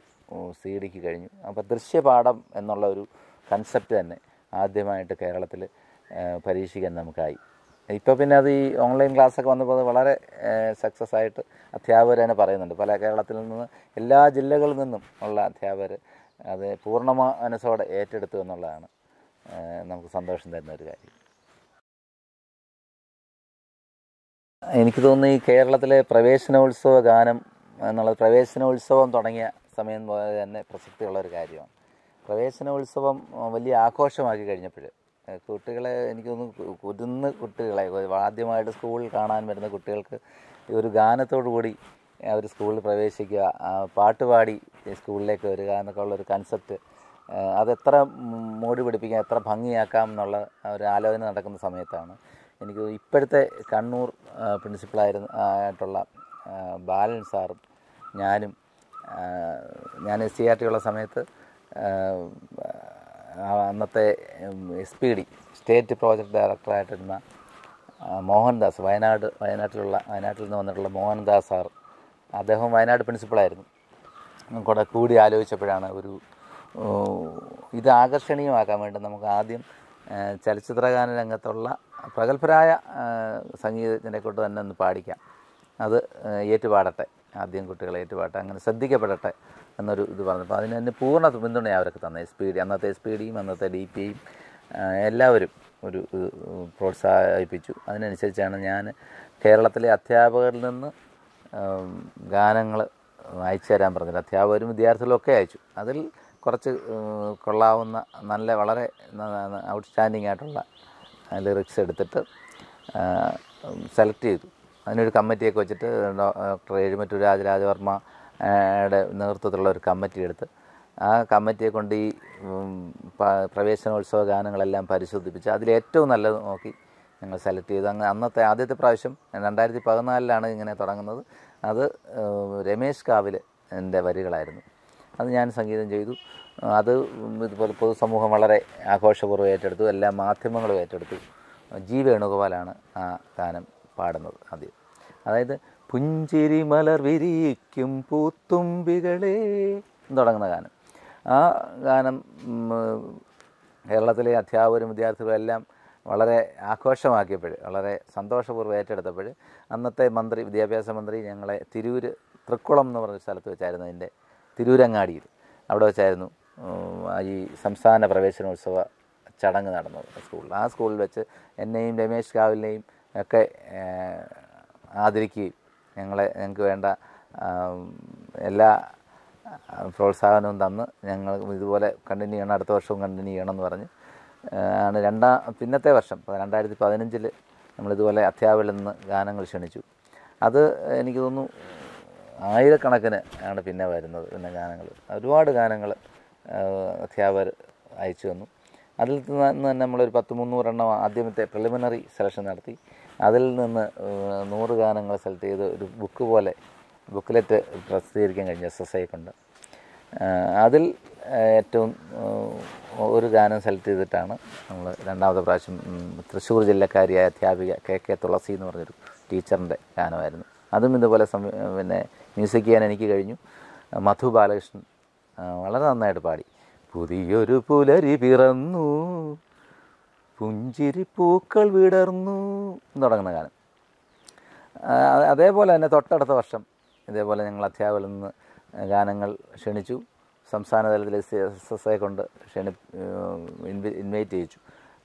സി ഡിക്ക് കഴിഞ്ഞു അപ്പോൾ ദൃശ്യപാഠം എന്നുള്ള ഒരു കൺസെപ്റ്റ് തന്നെ ആദ്യമായിട്ട് കേരളത്തിൽ പരീക്ഷിക്കാൻ നമുക്കായി ഇപ്പോൾ പിന്നെ അത് ഈ ഓൺലൈൻ ക്ലാസ്സൊക്കെ വന്നപ്പോൾ അത് വളരെ സക്സസ് ആയിട്ട് അധ്യാപകർ തന്നെ പറയുന്നുണ്ട് പല കേരളത്തിൽ നിന്ന് എല്ലാ ജില്ലകളിൽ നിന്നും ഉള്ള അധ്യാപകർ അത് പൂർണ്ണ മനസ്സോടെ ഏറ്റെടുത്തു എന്നുള്ളതാണ് നമുക്ക് സന്തോഷം തരുന്ന ഒരു കാര്യം എനിക്ക് തോന്നുന്നു ഈ കേരളത്തിലെ പ്രവേശനോത്സവ ഗാനം എന്നുള്ളത് പ്രവേശനോത്സവം തുടങ്ങിയ സമയം പോലെ തന്നെ പ്രസക്തിയുള്ള ഒരു കാര്യമാണ് പ്രവേശനോത്സവം വലിയ ആഘോഷമാക്കി കഴിഞ്ഞപ്പോൾ കുട്ടികളെ എനിക്കൊന്ന് കുരുന്ന് കുട്ടികളെ ആദ്യമായിട്ട് സ്കൂളിൽ കാണാൻ വരുന്ന കുട്ടികൾക്ക് ഒരു ഗാനത്തോടു കൂടി അവർ സ്കൂളിൽ പ്രവേശിക്കുക പാട്ടുപാടി സ്കൂളിലേക്ക് വരിക എന്നൊക്കെ ഉള്ളൊരു കൺസെപ്റ്റ് അതെത്ര മോടി പിടിപ്പിക്കാം എത്ര ഭംഗിയാക്കാം എന്നുള്ള ഒരു ആലോചന നടക്കുന്ന സമയത്താണ് എനിക്ക് ഇപ്പോഴത്തെ കണ്ണൂർ പ്രിൻസിപ്പളായിരുന്ന ആയിട്ടുള്ള ബാലൻ സാറും ഞാനും ഞാൻ എസ് സി ആർ ടി ഉള്ള സമയത്ത് അന്നത്തെ S P D state project ഡയറക്ടറായിട്ടിരുന്ന മോഹൻദാസ് വയനാട് വയനാട്ടിലുള്ള വയനാട്ടിൽ നിന്ന് വന്നിട്ടുള്ള മോഹൻദാസ് സാർ അദ്ദേഹം വയനാട് പ്രിൻസിപ്പളായിരുന്നു കൂടെ കൂടി ആലോചിച്ചപ്പോഴാണ് ഒരു ഇത് ആകർഷണീയമാക്കാൻ വേണ്ടി നമുക്ക് ആദ്യം ചലച്ചിത്രഗാന രംഗത്തുള്ള പ്രഗത്ഭരായ സംഗീതജ്ഞനെ കൊണ്ട് തന്നെ ഒന്ന് പാടിക്കാം അത് ഏറ്റുപാടട്ടെ ആദ്യം കുട്ടികളെ ഏറ്റുപാട്ടെ അങ്ങനെ ശ്രദ്ധിക്കപ്പെടട്ടെ എന്നൊരു ഇത് പറഞ്ഞപ്പോൾ അതിന് തന്നെ പൂർണ്ണ പിന്തുണയാണ് അവരൊക്കെ തന്നെ എസ് പി ഡി അന്നത്തെ എസ് പി ഡിയും അന്നത്തെ ഡി പിയും എല്ലാവരും ഒരു പ്രോത്സാഹിപ്പിച്ചു അതിനനുസരിച്ചാണ് ഞാൻ കേരളത്തിലെ അധ്യാപകരിൽ നിന്ന് ഗാനങ്ങൾ അയച്ചു തരാൻ പറഞ്ഞത് അധ്യാപകരും വിദ്യാർത്ഥികളും ഒക്കെ അയച്ചു അതിൽ കുറച്ച് കൊള്ളാവുന്ന നല്ല വളരെ ഔട്ട്സ്റ്റാൻഡിംഗ് ആയിട്ടുള്ള ലിറിക്സ് എടുത്തിട്ട് സെലക്ട് ചെയ്തു അതിനൊരു കമ്മിറ്റിയൊക്കെ വെച്ചിട്ട് ഡോക്ടർ എഴുമറ്റൂർ യുടെ നേതൃത്വത്തിലുള്ള ഒരു കമ്മിറ്റി എടുത്ത് ആ കമ്മിറ്റിയെ കൊണ്ട് ഈ പ്രവേശനോത്സവ ഗാനങ്ങളെല്ലാം പരിശോധിപ്പിച്ച് അതിലേറ്റവും നല്ലത് നോക്കി ഞങ്ങൾ സെലക്ട് ചെയ്തു അങ്ങ് അന്നത്തെ ആദ്യത്തെ പ്രാവശ്യം രണ്ടായിരത്തി പതിനാലിലാണ് ഇങ്ങനെ തുടങ്ങുന്നത് അത് രമേശ് കാവിൽ എൻ്റെ വരികളായിരുന്നു അത് ഞാൻ സംഗീതം ചെയ്തു അത് ഇതുപോലെ പൊതുസമൂഹം വളരെ ആഘോഷപൂർവ്വം ഏറ്റെടുത്തു എല്ലാ മാധ്യമങ്ങളും ഏറ്റെടുത്തു ജി വേണുഗോപാലാണ് ആ ഗാനം പാടുന്നത് ആദ്യം അതായത് പുഞ്ചിരി മലർ വിരിയിക്കും പൂത്തുമ്പികളെ തുടങ്ങുന്ന ഗാനം ആ ഗാനം കേരളത്തിലെ അധ്യാപകരും വിദ്യാർത്ഥികളും എല്ലാം വളരെ ആഘോഷമാക്കിയപ്പോൾ വളരെ സന്തോഷപൂർവ്വം ഏറ്റെടുത്തപ്പോൾ അന്നത്തെ മന്ത്രി വിദ്യാഭ്യാസ മന്ത്രി ഞങ്ങളെ തിരൂര് തൃക്കുളം എന്ന് പറഞ്ഞ സ്ഥലത്ത് വെച്ചായിരുന്നു അതിൻ്റെ തിരൂരങ്ങാടിയിൽ അവിടെ വെച്ചായിരുന്നു ഈ സംസ്ഥാന പ്രവേശനോത്സവ ചടങ്ങ് നടന്നത് സ്കൂളിൽ ആ സ്കൂളിൽ വെച്ച് എന്നെയും രമേശ് കാവലിനെയും ഒക്കെ ആദരിക്കുകയും ഞങ്ങളെ ഞങ്ങൾക്ക് വേണ്ട എല്ലാ പ്രോത്സാഹനവും തന്ന് ഞങ്ങൾ ഇതുപോലെ കണ്ടിന്യൂ ചെയ്യണം അടുത്ത വർഷവും കണ്ടിന്യൂ ചെയ്യണം എന്ന് പറഞ്ഞ് ആണ് രണ്ടാം പിന്നത്തെ വർഷം രണ്ടായിരത്തി പതിനഞ്ചിൽ നമ്മളിതുപോലെ അധ്യാപകരിൽ നിന്ന് ഗാനങ്ങൾ ക്ഷണിച്ചു അത് എനിക്ക് തോന്നുന്നു ആയിരക്കണക്കിന് ആണ് പിന്നെ വരുന്നത് പിന്നെ ഗാനങ്ങൾ ഒരുപാട് ഗാനങ്ങൾ അധ്യാപകർ അയച്ചു തന്നു അതിൽ നിന്ന് തന്നെ നമ്മളൊരു പത്ത് മുന്നൂറെണ്ണം ആദ്യമത്തെ പ്രിലിമിനറി സെലക്ഷൻ നടത്തി അതിൽ നിന്ന് നൂറ് ഗാനങ്ങൾ സെലക്ട് ചെയ്ത് ഒരു ബുക്ക് പോലെ ബുക്കിലെറ്റ് പ്രസിദ്ധീകരിക്കാൻ കഴിഞ്ഞു എസ് എസ് ഐ കൊണ്ട് അതിൽ ഏറ്റവും ഒരു ഗാനം സെലക്ട് ചെയ്തിട്ടാണ് നമ്മൾ രണ്ടാമത്തെ പ്രാവശ്യം തൃശ്ശൂർ ജില്ലക്കാരിയായ അധ്യാപിക കെ കെ തുളസി എന്ന് പറഞ്ഞൊരു ടീച്ചറിൻ്റെ ഗാനമായിരുന്നു അതും ഇതുപോലെ പിന്നെ മ്യൂസിക് ചെയ്യാൻ എനിക്ക് കഴിഞ്ഞു മധു ബാലകൃഷ്ണൻ വളരെ നന്നായിട്ട് പാടി പുതിയൊരു പുലരി പിറന്നു പുഞ്ചിരി പൂക്കൾ വിടർന്നു എന്ന് തുടങ്ങുന്ന ഗാനം അതേപോലെ തന്നെ തൊട്ടടുത്ത വർഷം ഇതേപോലെ ഞങ്ങൾ അധ്യാപകരിൽ നിന്ന് ഗാനങ്ങൾ ക്ഷണിച്ചു സംസ്ഥാന തലത്തിൽ എസ് എസ് ഐ കൊണ്ട് ക്ഷണി ഇൻവൈറ്റ് ചെയ്യിച്ചു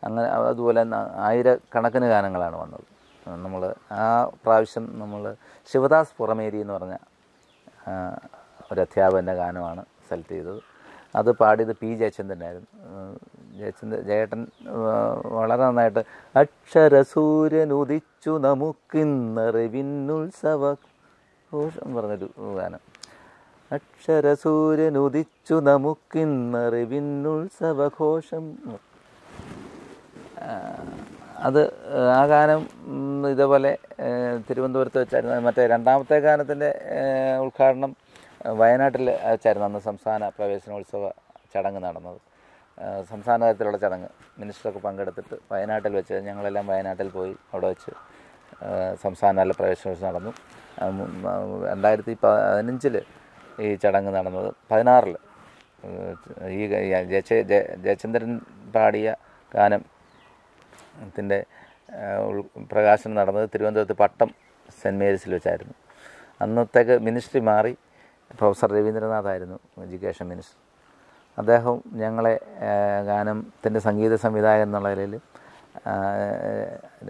അങ്ങനെ അതുപോലെ ആയിരക്കണക്കിന് ഗാനങ്ങളാണ് വന്നത് നമ്മൾ ആ പ്രാവശ്യം നമ്മൾ ശിവദാസ് പുറമേരി എന്ന് പറഞ്ഞ ഒരു അധ്യാപകൻ്റെ ഗാനമാണ് സെലക്ട് ചെയ്തത് അത് പാടിയത് പി ജയചന്ദ്രനായിരുന്നു ജയചന്ദ്രൻ ജയേട്ടൻ വളരെ നന്നായിട്ട് അക്ഷരസൂര്യൻ ഉദിച്ചു നമുക്കിന്നറിവിന്നുത്സവ ഘോഷം പറഞ്ഞൊരു ഗാനം അക്ഷരസൂര്യൻ ഉദിച്ചു നമുക്കിന്നറിവിന്നുത്സവ ഘോഷം അത് ആ ഗാനം ഇതേപോലെ തിരുവനന്തപുരത്ത് വെച്ചായിരുന്നു മറ്റേ രണ്ടാമത്തെ ഗാനത്തിൻ്റെ ഉദ്ഘാടനം വയനാട്ടിൽ ചേർന്ന അന്ന് സംസ്ഥാന പ്രവേശനോത്സവ ചടങ്ങ് നടന്നത് സംസ്ഥാന തലത്തിലുള്ള ചടങ്ങ് മിനിസ്റ്ററൊക്കെ പങ്കെടുത്തിട്ട് വയനാട്ടിൽ വെച്ച് ഞങ്ങളെല്ലാം വയനാട്ടിൽ പോയി അവിടെ വെച്ച് സംസ്ഥാനതല പ്രവേശനോത്സവം നടന്നു രണ്ടായിരത്തി പതിനഞ്ചിൽ ഈ ചടങ്ങ് നടന്നത് പതിനാറിൽ ഈ ജയച ജയചന്ദ്രൻ പാടിയ ഗാനത്തിൻ്റെ പ്രകാശനം നടന്നത് തിരുവനന്തപുരത്ത് പട്ടം സെൻറ്റ് മേരീസിൽ വെച്ചായിരുന്നു അന്നത്തേക്ക് മിനിസ്ട്രി മാറി പ്രൊഫസർ രവീന്ദ്രനാഥായിരുന്നു എഡ്യൂക്കേഷൻ മിനിസ്റ്റർ അദ്ദേഹം ഞങ്ങളെ ഗാനത്തിൻ്റെ സംഗീത സംവിധായകൻ എന്നുള്ള നിലയിൽ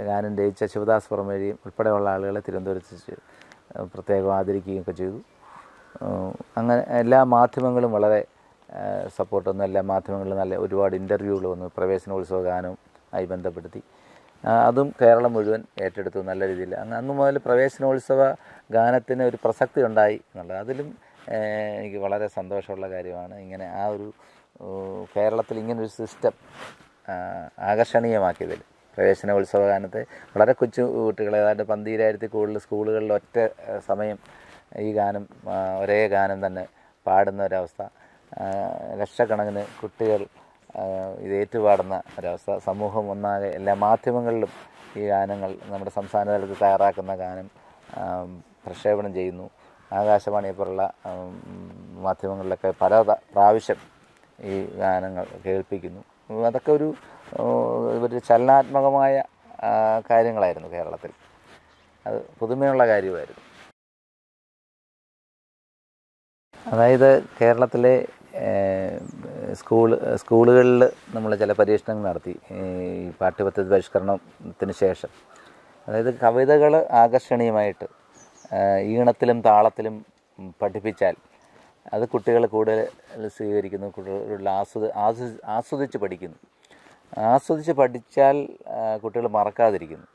ഗാനം രചിച്ച ശിവദാസ് പുറമേരിയും ഉൾപ്പെടെയുള്ള ആളുകളെ തിരുവനന്തപുരത്ത് പ്രത്യേകം ഒക്കെ ചെയ്തു അങ്ങനെ എല്ലാ മാധ്യമങ്ങളും വളരെ സപ്പോർട്ട് ഒന്നും എല്ലാ മാധ്യമങ്ങളിലും നല്ല ഒരുപാട് ഇൻ്റർവ്യൂകൾ വന്നു പ്രവേശനോത്സവ ആയി ബന്ധപ്പെടുത്തി അതും കേരളം മുഴുവൻ ഏറ്റെടുത്തു നല്ല രീതിയിൽ അങ്ങ് അന്ന് മുതൽ പ്രവേശനോത്സവ ഗാനത്തിന് ഒരു പ്രസക്തി ഉണ്ടായി എന്നുള്ളത് അതിലും എനിക്ക് വളരെ സന്തോഷമുള്ള കാര്യമാണ് ഇങ്ങനെ ആ ഒരു കേരളത്തിൽ ഇങ്ങനൊരു സിസ്റ്റം ആകർഷണീയമാക്കിയതിൽ പ്രവേശന ഗാനത്തെ വളരെ കൊച്ചു കുട്ടികൾ ഏതാണ്ട് പന്തീരായിരത്തി കൂടുതൽ സ്കൂളുകളിൽ ഒറ്റ സമയം ഈ ഗാനം ഒരേ ഗാനം തന്നെ പാടുന്ന ഒരവസ്ഥ ലക്ഷക്കണക്കിന് കുട്ടികൾ ഇത് ഏറ്റുപാടുന്ന ഒരവസ്ഥ സമൂഹം ഒന്നാകെ എല്ലാ മാധ്യമങ്ങളിലും ഈ ഗാനങ്ങൾ നമ്മുടെ സംസ്ഥാന തലത്തിൽ തയ്യാറാക്കുന്ന ഗാനം പ്രക്ഷേപണം ചെയ്യുന്നു ആകാശവാണിയെ പോലുള്ള മാധ്യമങ്ങളിലൊക്കെ പല പ്രാവശ്യം ഈ ഗാനങ്ങൾ കേൾപ്പിക്കുന്നു അതൊക്കെ ഒരു ഒരു ചലനാത്മകമായ കാര്യങ്ങളായിരുന്നു കേരളത്തിൽ അത് പുതുമയുള്ള കാര്യമായിരുന്നു അതായത് കേരളത്തിലെ സ്കൂൾ സ്കൂളുകളിൽ നമ്മൾ ചില പരീക്ഷണങ്ങൾ നടത്തി ഈ പാഠ്യപദ്ധതി പരിഷ്കരണത്തിന് ശേഷം അതായത് കവിതകൾ ആകർഷണീയമായിട്ട് ഈണത്തിലും താളത്തിലും പഠിപ്പിച്ചാൽ അത് കുട്ടികൾ കൂടുതൽ സ്വീകരിക്കുന്നു കുട്ടികളുടെ ആസ്വദ ആസ്വദിച്ച് പഠിക്കുന്നു ആസ്വദിച്ച് പഠിച്ചാൽ കുട്ടികൾ മറക്കാതിരിക്കുന്നു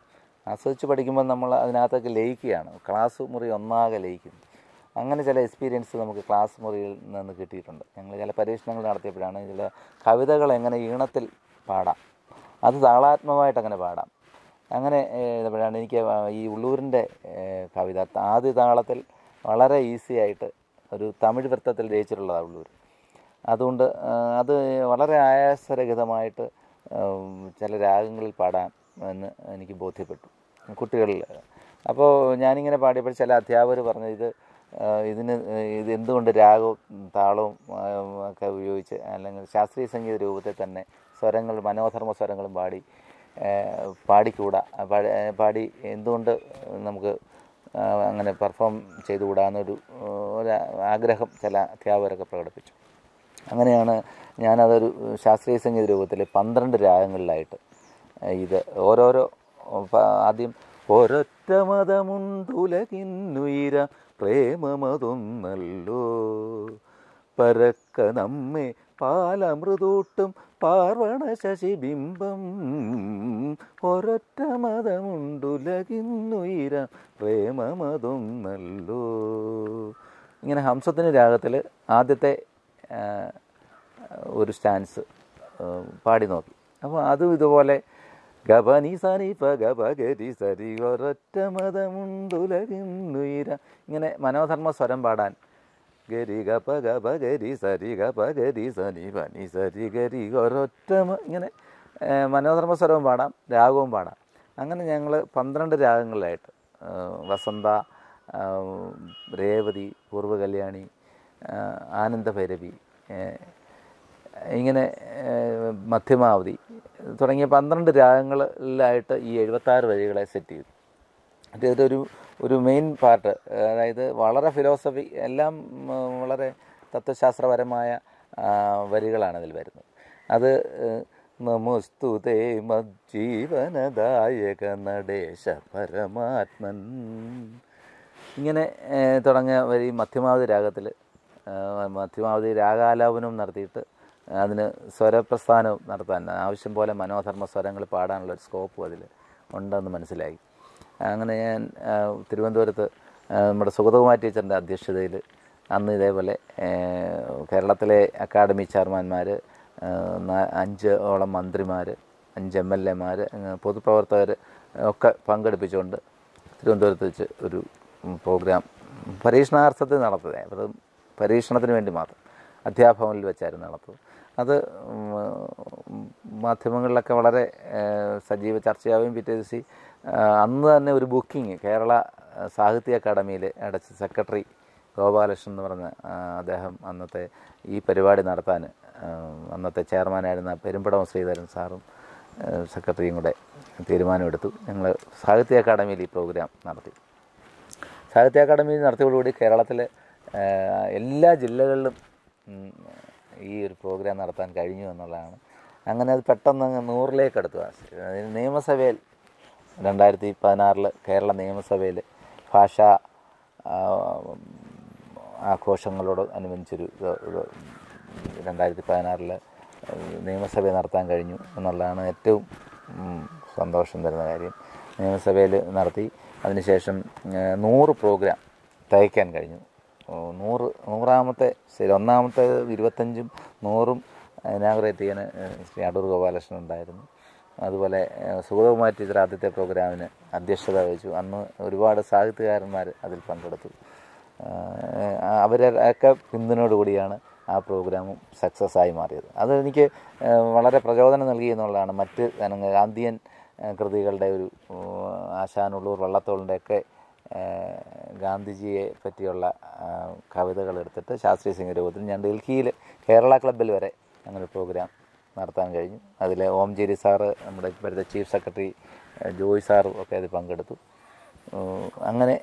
ആസ്വദിച്ച് പഠിക്കുമ്പോൾ നമ്മൾ അതിനകത്തൊക്കെ ലയിക്കുകയാണ് ക്ലാസ് മുറി ഒന്നാകെ ലയിക്കുന്നു അങ്ങനെ ചില എക്സ്പീരിയൻസ് നമുക്ക് ക്ലാസ് മുറിയിൽ നിന്ന് കിട്ടിയിട്ടുണ്ട് ഞങ്ങൾ ചില പരീക്ഷണങ്ങൾ നടത്തിയപ്പോഴാണ് ചില കവിതകൾ എങ്ങനെ ഈണത്തിൽ പാടാം അത് താളാത്മകമായിട്ട് അങ്ങനെ പാടാം അങ്ങനെ ഇടപെടാണ് എനിക്ക് ഈ ഉള്ളൂരിൻ്റെ കവിത ആദ്യ താളത്തിൽ വളരെ ഈസി ആയിട്ട് ഒരു തമിഴ് വൃത്തത്തിൽ രചിച്ചിട്ടുള്ളതാണ് ഉള്ളൂർ അതുകൊണ്ട് അത് വളരെ ആയാസരഹിതമായിട്ട് ചില രാഗങ്ങളിൽ പാടാൻ എന്ന് എനിക്ക് ബോധ്യപ്പെട്ടു കുട്ടികളിൽ അപ്പോൾ ഞാനിങ്ങനെ പാടിയപ്പോൾ ചില അധ്യാപകർ പറഞ്ഞു ഇത് ഇതിന് ഇത് എന്തുകൊണ്ട് രാഗവും താളവും ഒക്കെ ഉപയോഗിച്ച് അല്ലെങ്കിൽ ശാസ്ത്രീയ സംഗീത രൂപത്തെ തന്നെ സ്വരങ്ങൾ മനോധർമ്മ സ്വരങ്ങളും പാടി പാടിക്കൂടാ പാടി എന്തുകൊണ്ട് നമുക്ക് അങ്ങനെ പെർഫോം ചെയ്തുകൂടാന്നൊരു ഒരു ആഗ്രഹം ചില അധ്യാപകരൊക്കെ പ്രകടിപ്പിച്ചു അങ്ങനെയാണ് ഞാനതൊരു ശാസ്ത്രീയ സംഗീത രൂപത്തിൽ പന്ത്രണ്ട് രാഗങ്ങളിലായിട്ട് ഇത് ഓരോരോ ആദ്യം ഒരൊറ്റ മതമുണ്ടുലകിന്നുയിര പ്രേമമതൊന്നല്ലോ പരക്ക നമ്മെ പാലമൃതൂട്ടും പാർവണ ശശിബിംബം ഒരൊറ്റ മതമുണ്ടുലകിന്നുയിരം പ്രേമമതൊന്നല്ലോ ഇങ്ങനെ ഹംസത്തിന് രാഗത്തിൽ ആദ്യത്തെ ഒരു സ്റ്റാൻസ് പാടി നോക്കി അപ്പോൾ അതും ഇതുപോലെ ഗബനി സനി പ ഗബഗരി സരി ഒരൊറ്റ മതമുണ്ടുലകിന്നുയിര ഇങ്ങനെ മനോധർമ്മ സ്വരം പാടാൻ ഗരി ഗപ ഗപ ഗരി സരി ഗപ ഗരി സനി പനി സരി ഗരി ഒരൊറ്റ ഇങ്ങനെ മനോധർമ്മ സ്വരവും പാടാം രാഗവും പാടാം അങ്ങനെ ഞങ്ങൾ പന്ത്രണ്ട് രാഗങ്ങളിലായിട്ട് വസന്ത രേവതി പൂർവ്വകല്യാണി ആനന്ദഭൈരവി ഇങ്ങനെ മധ്യമാവതി തുടങ്ങിയ പന്ത്രണ്ട് രാഗങ്ങളിലായിട്ട് ഈ എഴുപത്താറ് വരികളെ സെറ്റ് ചെയ്തു അതൊരു ഒരു മെയിൻ പാർട്ട് അതായത് വളരെ ഫിലോസഫി എല്ലാം വളരെ തത്വശാസ്ത്രപരമായ വരികളാണ് അതിൽ വരുന്നത് അത് നമസ്തുതേ മജ്ജീവനദായക നടേശ പരമാത്മൻ ഇങ്ങനെ തുടങ്ങിയ വരി മധ്യമാവധി രാഗത്തിൽ മധ്യമാവധി രാഗാലാപനവും നടത്തിയിട്ട് അതിന് സ്വരപ്രസ്ഥാനവും നടത്താൻ ആവശ്യം പോലെ മനോധർമ്മ സ്വരങ്ങൾ പാടാനുള്ള ഒരു സ്കോപ്പും അതിൽ ഉണ്ടെന്ന് മനസ്സിലായി അങ്ങനെ ഞാൻ തിരുവനന്തപുരത്ത് നമ്മുടെ സുഗതകുമാർ ടീച്ചറിൻ്റെ അധ്യക്ഷതയിൽ അന്ന് ഇതേപോലെ കേരളത്തിലെ അക്കാഡമി ചെയർമാന്മാർ അഞ്ചോളം മന്ത്രിമാർ അഞ്ച് എം എൽ എമാർ പൊതുപ്രവർത്തകർ ഒക്കെ പങ്കെടുപ്പിച്ചുകൊണ്ട് തിരുവനന്തപുരത്ത് വെച്ച് ഒരു പ്രോഗ്രാം പരീക്ഷണാർത്ഥത്തിൽ നടത്തുന്നത് അത് പരീക്ഷണത്തിന് വേണ്ടി മാത്രം അധ്യാപകനിൽ വെച്ചായിരുന്നു നടത്തുന്നത് അത് മാധ്യമങ്ങളിലൊക്കെ വളരെ സജീവ ചർച്ചയാവുകയും പിറ്റേ ദിവസം അന്ന് തന്നെ ഒരു ബുക്കിംഗ് കേരള സാഹിത്യ അക്കാദമിയിൽ അടച്ച സെക്രട്ടറി ഗോപാലകൃഷ്ണൻ എന്ന് പറഞ്ഞ അദ്ദേഹം അന്നത്തെ ഈ പരിപാടി നടത്താൻ അന്നത്തെ ചെയർമാനായിരുന്ന പെരുമ്പടവം ശ്രീധരൻ സാറും സെക്രട്ടറിയും കൂടെ തീരുമാനമെടുത്തു ഞങ്ങൾ സാഹിത്യ അക്കാദമിയിൽ ഈ പ്രോഗ്രാം നടത്തി സാഹിത്യ അക്കാദമി നടത്തിയോടുകൂടി കേരളത്തിലെ എല്ലാ ജില്ലകളിലും ഈ ഒരു പ്രോഗ്രാം നടത്താൻ കഴിഞ്ഞു എന്നുള്ളതാണ് അങ്ങനെ അത് പെട്ടെന്ന് അങ്ങ് നൂറിലേക്ക് അടുത്തു നിയമസഭയിൽ രണ്ടായിരത്തി പതിനാറിൽ കേരള നിയമസഭയിൽ ഭാഷാ ആഘോഷങ്ങളോട് അനുബന്ധിച്ചൊരു രണ്ടായിരത്തി പതിനാറിൽ നിയമസഭ നടത്താൻ കഴിഞ്ഞു എന്നുള്ളതാണ് ഏറ്റവും സന്തോഷം തരുന്ന കാര്യം നിയമസഭയിൽ നടത്തി അതിനുശേഷം നൂറ് പ്രോഗ്രാം തയ്ക്കാൻ കഴിഞ്ഞു നൂറ് നൂറാമത്തെ ശരി ഒന്നാമത്തെ ഇരുപത്തഞ്ചും നൂറും ഇനാഗുറേറ്റ് ചെയ്യാൻ ശ്രീ അടൂർ ഗോപാലകൃഷ്ണൻ ഉണ്ടായിരുന്നു അതുപോലെ സുഗതകുമാർ ടീച്ചർ ആദ്യത്തെ പ്രോഗ്രാമിന് അധ്യക്ഷത വഹിച്ചു അന്ന് ഒരുപാട് സാഹിത്യകാരന്മാർ അതിൽ പങ്കെടുത്തു അവരൊക്കെ പിന്തുണയോടുകൂടിയാണ് ആ പ്രോഗ്രാമും സക്സസ് ആയി മാറിയത് അതെനിക്ക് വളരെ പ്രചോദനം നൽകി എന്നുള്ളതാണ് മറ്റ് ഗാന്ധിയൻ കൃതികളുടെ ഒരു ആശാനുള്ളൂർ വള്ളത്തോളിൻ്റെയൊക്കെ ഗാന്ധിജിയെ പറ്റിയുള്ള കവിതകൾ എടുത്തിട്ട് ശാസ്ത്രീയ രൂപത്തിൽ ഞാൻ ഡൽഹിയിൽ കേരള ക്ലബ്ബിൽ വരെ അങ്ങനെ പ്രോഗ്രാം നടത്താൻ കഴിഞ്ഞു അതിൽ ഓം ജേരി സാറ് നമ്മുടെ ഇപ്പോഴത്തെ ചീഫ് സെക്രട്ടറി ജോയ് സാറും ഒക്കെ അതിൽ പങ്കെടുത്തു അങ്ങനെ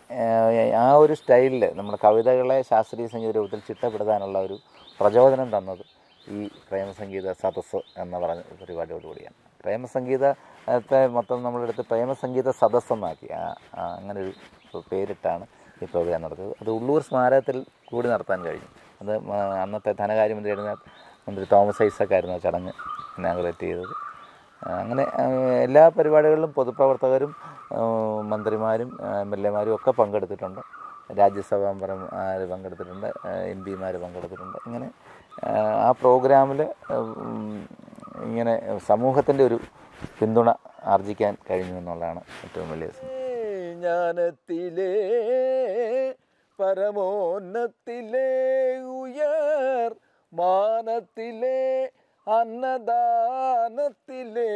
ആ ഒരു സ്റ്റൈലിൽ നമ്മുടെ കവിതകളെ ശാസ്ത്രീയ സംഗീത രൂപത്തിൽ ചിട്ടപ്പെടുത്താനുള്ള ഒരു പ്രചോദനം തന്നത് ഈ പ്രേമസംഗീത സദസ് എന്ന് പറഞ്ഞ പരിപാടിയോടുകൂടിയാണ് പ്രേമസംഗീതത്തെ മൊത്തം നമ്മളെടുത്ത് പ്രേമസംഗീത സദസ്സെന്നാക്കി അങ്ങനെ ഒരു പേരിട്ടാണ് ഈ പ്രോഗ്രാം നടത്തുന്നത് അത് ഉള്ളൂർ സ്മാരകത്തിൽ കൂടി നടത്താൻ കഴിഞ്ഞു അത് അന്നത്തെ ധനകാര്യമന്ത്രിയായിരുന്ന മന്ത്രി തോമസ് ഐസക് ആയിരുന്നു ചടങ്ങ് ഇനാഗ്രേറ്റ് ചെയ്തത് അങ്ങനെ എല്ലാ പരിപാടികളിലും പൊതുപ്രവർത്തകരും മന്ത്രിമാരും എം എൽ എമാരും ഒക്കെ പങ്കെടുത്തിട്ടുണ്ട് രാജ്യസഭാ പരമാർ പങ്കെടുത്തിട്ടുണ്ട് എം പിമാർ പങ്കെടുത്തിട്ടുണ്ട് ഇങ്ങനെ ആ പ്രോഗ്രാമിൽ ഇങ്ങനെ സമൂഹത്തിൻ്റെ ഒരു പിന്തുണ ആർജിക്കാൻ കഴിഞ്ഞു എന്നുള്ളതാണ് ഏറ്റവും വലിയ ജ്ഞാനത്തിലേ പരമോന്നത്തിലേ ഉയർ മാനത്തിലേ അന്നദാനത്തിലേ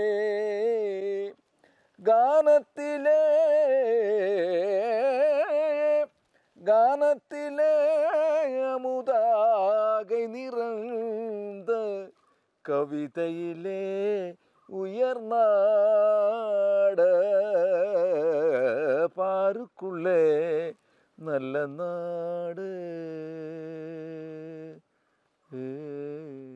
ഗാനത്തിലേ ഗാനത്തിലെ അമുതാകെ നിറന്ത് കവിതയിലേ ഉയർന്നാട പാറുക്കുള്ളേ നല്ല നാട് ഏ